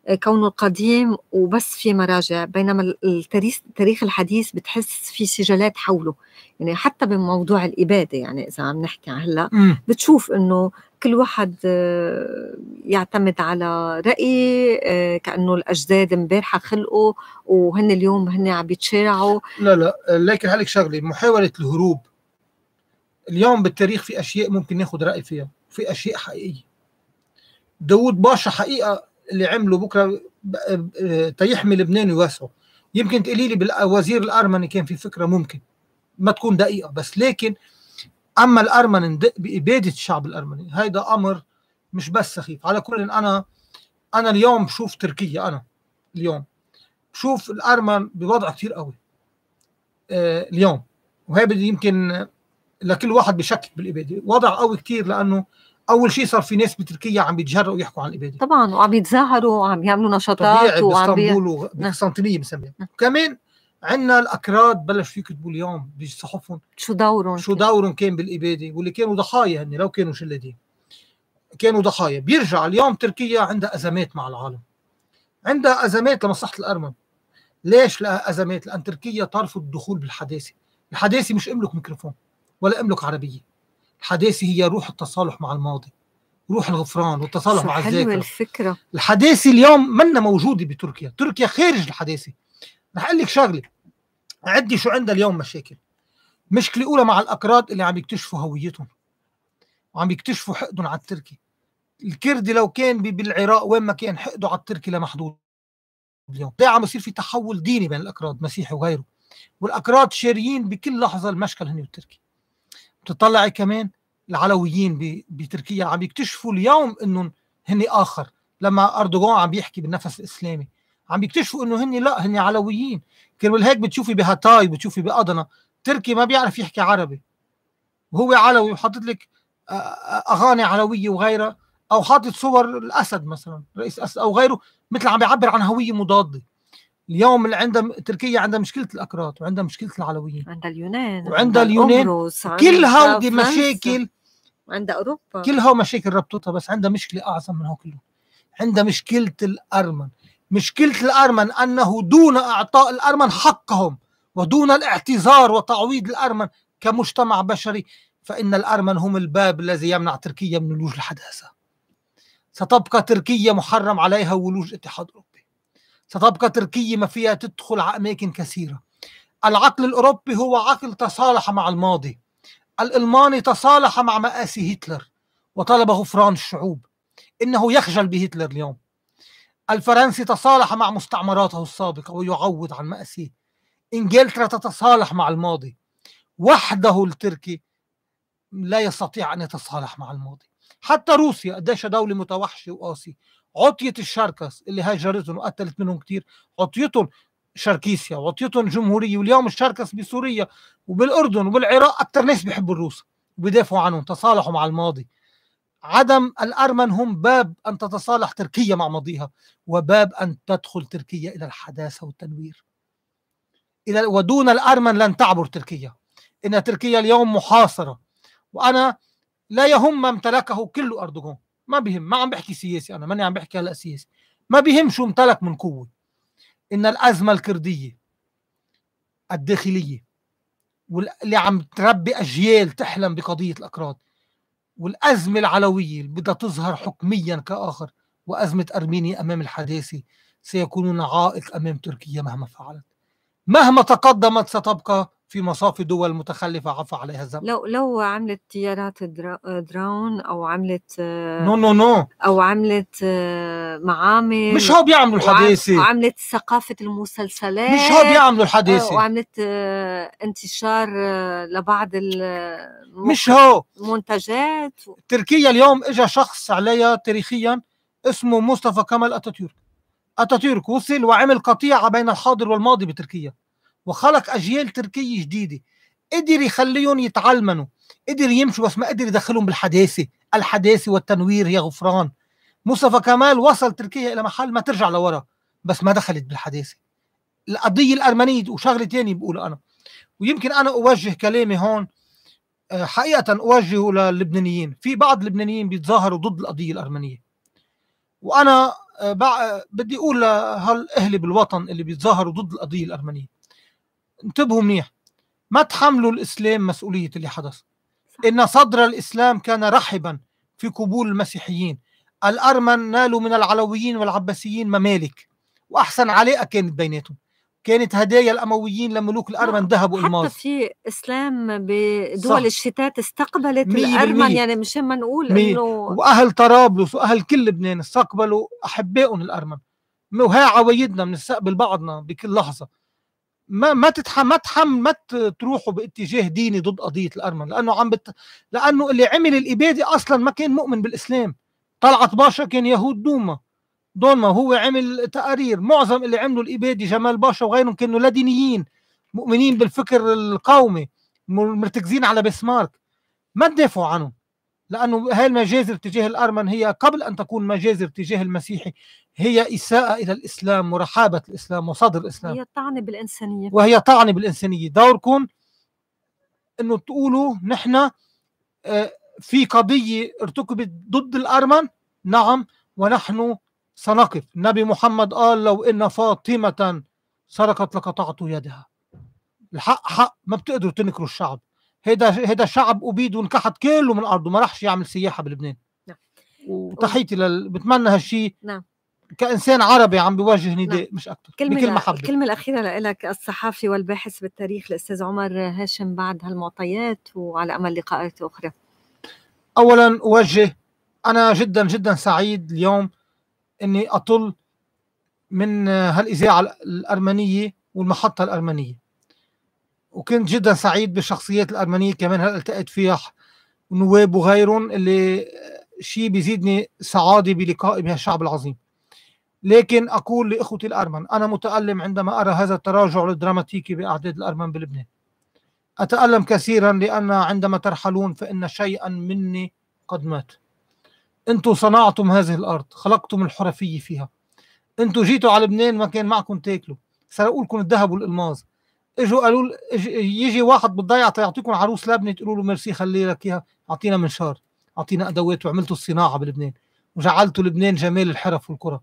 آه، كونه قديم وبس في مراجع بينما التاريخ الحديث بتحس في سجلات حوله يعني حتى بموضوع الإبادة يعني إذا عم نحكي هلا بتشوف إنه كل واحد آه، يعتمد على رأي آه، كأنه الأجداد امبارحة خلقوا وهن اليوم هن عم يتشارعوا لا لا لكن عليك شغلة محاولة الهروب اليوم بالتاريخ في أشياء ممكن ناخد رأي فيها في أشياء حقيقية داوود باشا حقيقه اللي عمله بكره تيحمي لبنان ويوسعه يمكن تقولي لي بالوزير الارمني كان في فكره ممكن ما تكون دقيقه بس لكن اما الارمن ندق باباده الشعب الارمني هيدا امر مش بس سخيف على كل إن انا انا اليوم بشوف تركيا انا اليوم بشوف الارمن بوضع كثير قوي آه اليوم وهي بدي يمكن لكل واحد بشكك بالاباده وضع قوي كثير لانه اول شيء صار في ناس بتركيا عم يتجرأوا يحكوا عن الاباده طبعا وعم يتظاهروا وعم يعملوا نشاطات وعم باسطنبول نعم. بي... بنسميها نعم. كمان عندنا الاكراد بلشوا يكتبوا اليوم بصحفهم شو دورهم شو دورهم كان بالاباده واللي كانوا ضحايا هن لو كانوا شلادين كانوا ضحايا بيرجع اليوم تركيا عندها ازمات مع العالم عندها ازمات لمصلحه الارمن ليش لها ازمات؟ لان تركيا ترفض الدخول بالحداثه الحداثه مش املك ميكروفون ولا املك عربيه الحداثه هي روح التصالح مع الماضي روح الغفران والتصالح مع الذاكره حلوه الفكره الحداثه اليوم منا موجوده بتركيا تركيا خارج الحداثه رح اقول لك شغله عدي شو عندها اليوم مشاكل مشكله اولى مع الاكراد اللي عم يكتشفوا هويتهم وعم يكتشفوا حقدهم على التركي الكردي لو كان بالعراق وين ما كان حقده على التركي لمحدود اليوم ده عم يصير في تحول ديني بين الاكراد مسيحي وغيره والاكراد شاريين بكل لحظه المشكل هني والتركي بتطلعي كمان العلويين بتركيا عم يكتشفوا اليوم انهم هن اخر لما اردوغان عم يحكي بالنفس الاسلامي عم يكتشفوا انه هن لا هن علويين كرمال هيك بتشوفي بهاتاي بتشوفي بأضنا تركي ما بيعرف يحكي عربي وهو علوي وحاطط لك آه، آه، اغاني علويه وغيرها او حاطط صور الاسد مثلا رئيس اسد او غيره مثل عم بيعبر عن هويه مضاده اليوم اللي عندها تركيا عندها مشكله الاكراد وعندها مشكله العلويين عندها اليونان وعندها اليونان كل هودي مشاكل وعندها اوروبا كل هو مشاكل ربطتها بس عندها مشكله اعظم من هو كله عندها مشكله الارمن مشكله الارمن انه دون اعطاء الارمن حقهم ودون الاعتذار وتعويض الارمن كمجتمع بشري فان الارمن هم الباب الذي يمنع تركيا من ولوج الحداثه ستبقى تركيا محرم عليها ولوج اتحاد اوروبا ستبقى تركيا فيها تدخل على أماكن كثيرة العقل الأوروبي هو عقل تصالح مع الماضي الألماني تصالح مع مآسي هتلر وطلب غفران الشعوب إنه يخجل بهتلر اليوم الفرنسي تصالح مع مستعمراته السابقة ويعوض عن مأسيه إنجلترا تتصالح مع الماضي وحده التركي لا يستطيع أن يتصالح مع الماضي حتى روسيا قديش دولة متوحشة وقاسية عطيه الشركس اللي هاجرتهم وقتلت منهم كثير عطيتهم شركيسيا وعطيتهم جمهوريه واليوم الشركس بسوريا وبالاردن وبالعراق اكثر ناس بيحبوا الروس وبيدافعوا عنهم تصالحوا مع الماضي عدم الارمن هم باب ان تتصالح تركيا مع ماضيها وباب ان تدخل تركيا الى الحداثه والتنوير الى ودون الارمن لن تعبر تركيا ان تركيا اليوم محاصره وانا لا يهم ما امتلكه كل اردوغان ما بهم ما عم بحكي سياسي انا ماني عم بحكي هلا سياسي ما بهم شو امتلك من قوه ان الازمه الكرديه الداخليه واللي عم تربي اجيال تحلم بقضيه الاكراد والازمه العلويه اللي بدها تظهر حكميا كاخر وازمه ارمينيا امام الحداثه سيكونون عائق امام تركيا مهما فعلت مهما تقدمت ستبقى في مصافي دول متخلفه عفى عليها الزمن لو لو عملت طيارات درون او عملت نو نو نو او عملت معامل مش هو بيعملوا الحديثه وعملت ثقافه المسلسلات مش هو بيعملوا الحديثه وعملت انتشار لبعض مش هو منتجات و... تركيا اليوم اجى شخص عليها تاريخيا اسمه مصطفى كمال اتاتورك اتاتورك وصل وعمل قطيعه بين الحاضر والماضي بتركيا وخلق اجيال تركيه جديده قدر يخليهم يتعلمنوا قدر يمشوا بس ما قدر يدخلهم بالحداثه الحداثه والتنوير يا غفران مصطفى كمال وصل تركيا الى محل ما ترجع لورا بس ما دخلت بالحداثه القضيه الارمنيه وشغله ثانيه بقولها انا ويمكن انا اوجه كلامي هون آه، حقيقه اوجهه للبنانيين في بعض اللبنانيين بيتظاهروا ضد القضيه الارمنيه وانا آه، بدي اقول لهالاهل بالوطن اللي بيتظاهروا ضد القضيه الارمنيه انتبهوا منيح ما تحملوا الإسلام مسؤولية اللي حدث إن صدر الإسلام كان رحبا في قبول المسيحيين الأرمن نالوا من العلويين والعباسيين ممالك وأحسن علاقة كانت بيناتهم كانت هدايا الامويين لملوك الارمن الى والماس حتى في اسلام بدول صح. الشتات استقبلت الارمن يعني مش ما نقول انه واهل طرابلس واهل كل لبنان استقبلوا احبائهم الارمن وها عوايدنا بنستقبل بعضنا بكل لحظه ما ما تتحم ما تحم ما تروحوا باتجاه ديني ضد قضيه الارمن لانه عم بت... لانه اللي عمل الاباده اصلا ما كان مؤمن بالاسلام طلعت باشا كان يهود دوما دوما هو عمل تقارير معظم اللي عملوا الاباده جمال باشا وغيرهم كانوا لا دينيين مؤمنين بالفكر القومي مرتكزين على بسمارك ما تدافعوا عنهم لأنه هاي المجازر تجاه الأرمن هي قبل أن تكون مجازر تجاه المسيحي هي إساءة إلى الإسلام ورحابة الإسلام وصدر الإسلام هي طعنة بالإنسانية وهي طعنة بالإنسانية دوركم أنه تقولوا نحن آه، في قضية ارتكبت ضد الأرمن نعم ونحن سنقف النبي محمد قال لو إن فاطمة سرقت لقطعت يدها الحق حق ما بتقدروا تنكروا الشعب هيدا هيدا شعب ابيد وانكحت كله من ارضه ما راحش يعمل سياحه بلبنان نعم وتحيتي لل... بتمنى هالشيء نعم كانسان عربي عم بيواجه نداء نعم. مش اكثر كلمه بكل محبه الكلمه الاخيره لك الصحافي والباحث بالتاريخ الاستاذ عمر هاشم بعد هالمعطيات وعلى امل لقاءات اخرى اولا اوجه انا جدا جدا سعيد اليوم اني اطل من هالاذاعه الارمنيه والمحطه الارمنيه وكنت جدا سعيد بالشخصيات الارمنيه كمان هل التقيت فيها نواب وغيرهم اللي شيء بيزيدني سعادة بلقائي بهالشعب العظيم لكن أقول لإخوتي الأرمن أنا متألم عندما أرى هذا التراجع الدراماتيكي بأعداد الأرمن بلبنان أتألم كثيرا لأن عندما ترحلون فإن شيئا مني قد مات أنتم صنعتم هذه الأرض خلقتم الحرفية فيها أنتم جيتوا على لبنان ما كان معكم تاكلوا سرقوا لكم الذهب والألماس اجوا قالوا يجي واحد بتضيع يعطيكم عروس لبنه تقولوا له ميرسي خلي لك اياها اعطينا منشار اعطينا ادوات وعملتوا الصناعه بلبنان وجعلتوا لبنان جمال الحرف والكره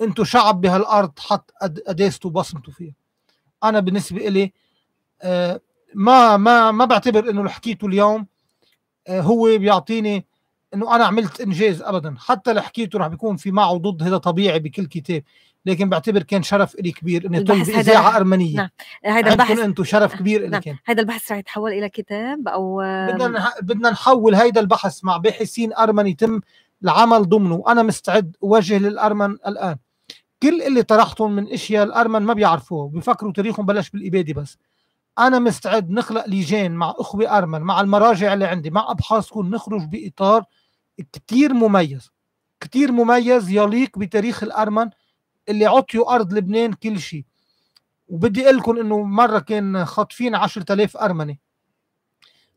انتم شعب بهالارض حط قداسته وبصمته فيها انا بالنسبه لي آه، ما ما ما بعتبر انه اللي حكيته اليوم آه، هو بيعطيني انه انا عملت انجاز ابدا حتى اللي حكيته رح بيكون في معه ضد هذا طبيعي بكل كتاب لكن بعتبر كان شرف لي كبير اني طلب اذاعه ارمنيه نعم هيدا البحث انتم شرف نعم. كبير نعم. لكن هيدا البحث رح يتحول الى كتاب او بدنا نح... بدنا نحول هيدا البحث مع باحثين ارمن يتم العمل ضمنه وانا مستعد اوجه للارمن الان كل اللي طرحتهم من اشياء الارمن ما بيعرفوها بيفكروا تاريخهم بلش بالاباده بس انا مستعد نخلق لجان مع اخوه ارمن مع المراجع اللي عندي مع ابحاثكم نخرج باطار كتير مميز كتير مميز يليق بتاريخ الأرمن اللي عطيوا أرض لبنان كل شيء وبدي اقول لكم انه مره كان خاطفين 10000 ارمني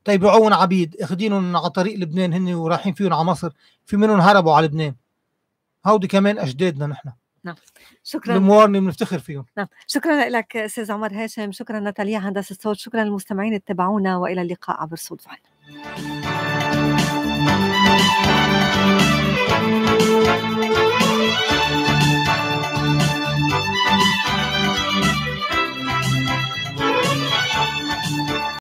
تيبيعون عبيد اخذينهم على طريق لبنان هن ورايحين فيهم على مصر في منهم هربوا على لبنان هودي كمان اجدادنا نحن نعم شكرا الموارنه بنفتخر فيهم نعم شكرا لك استاذ عمر هاشم شكرا نتاليا هندسه الصوت شكرا للمستمعين اللي تابعونا والى اللقاء عبر صوت وحل. Thank you.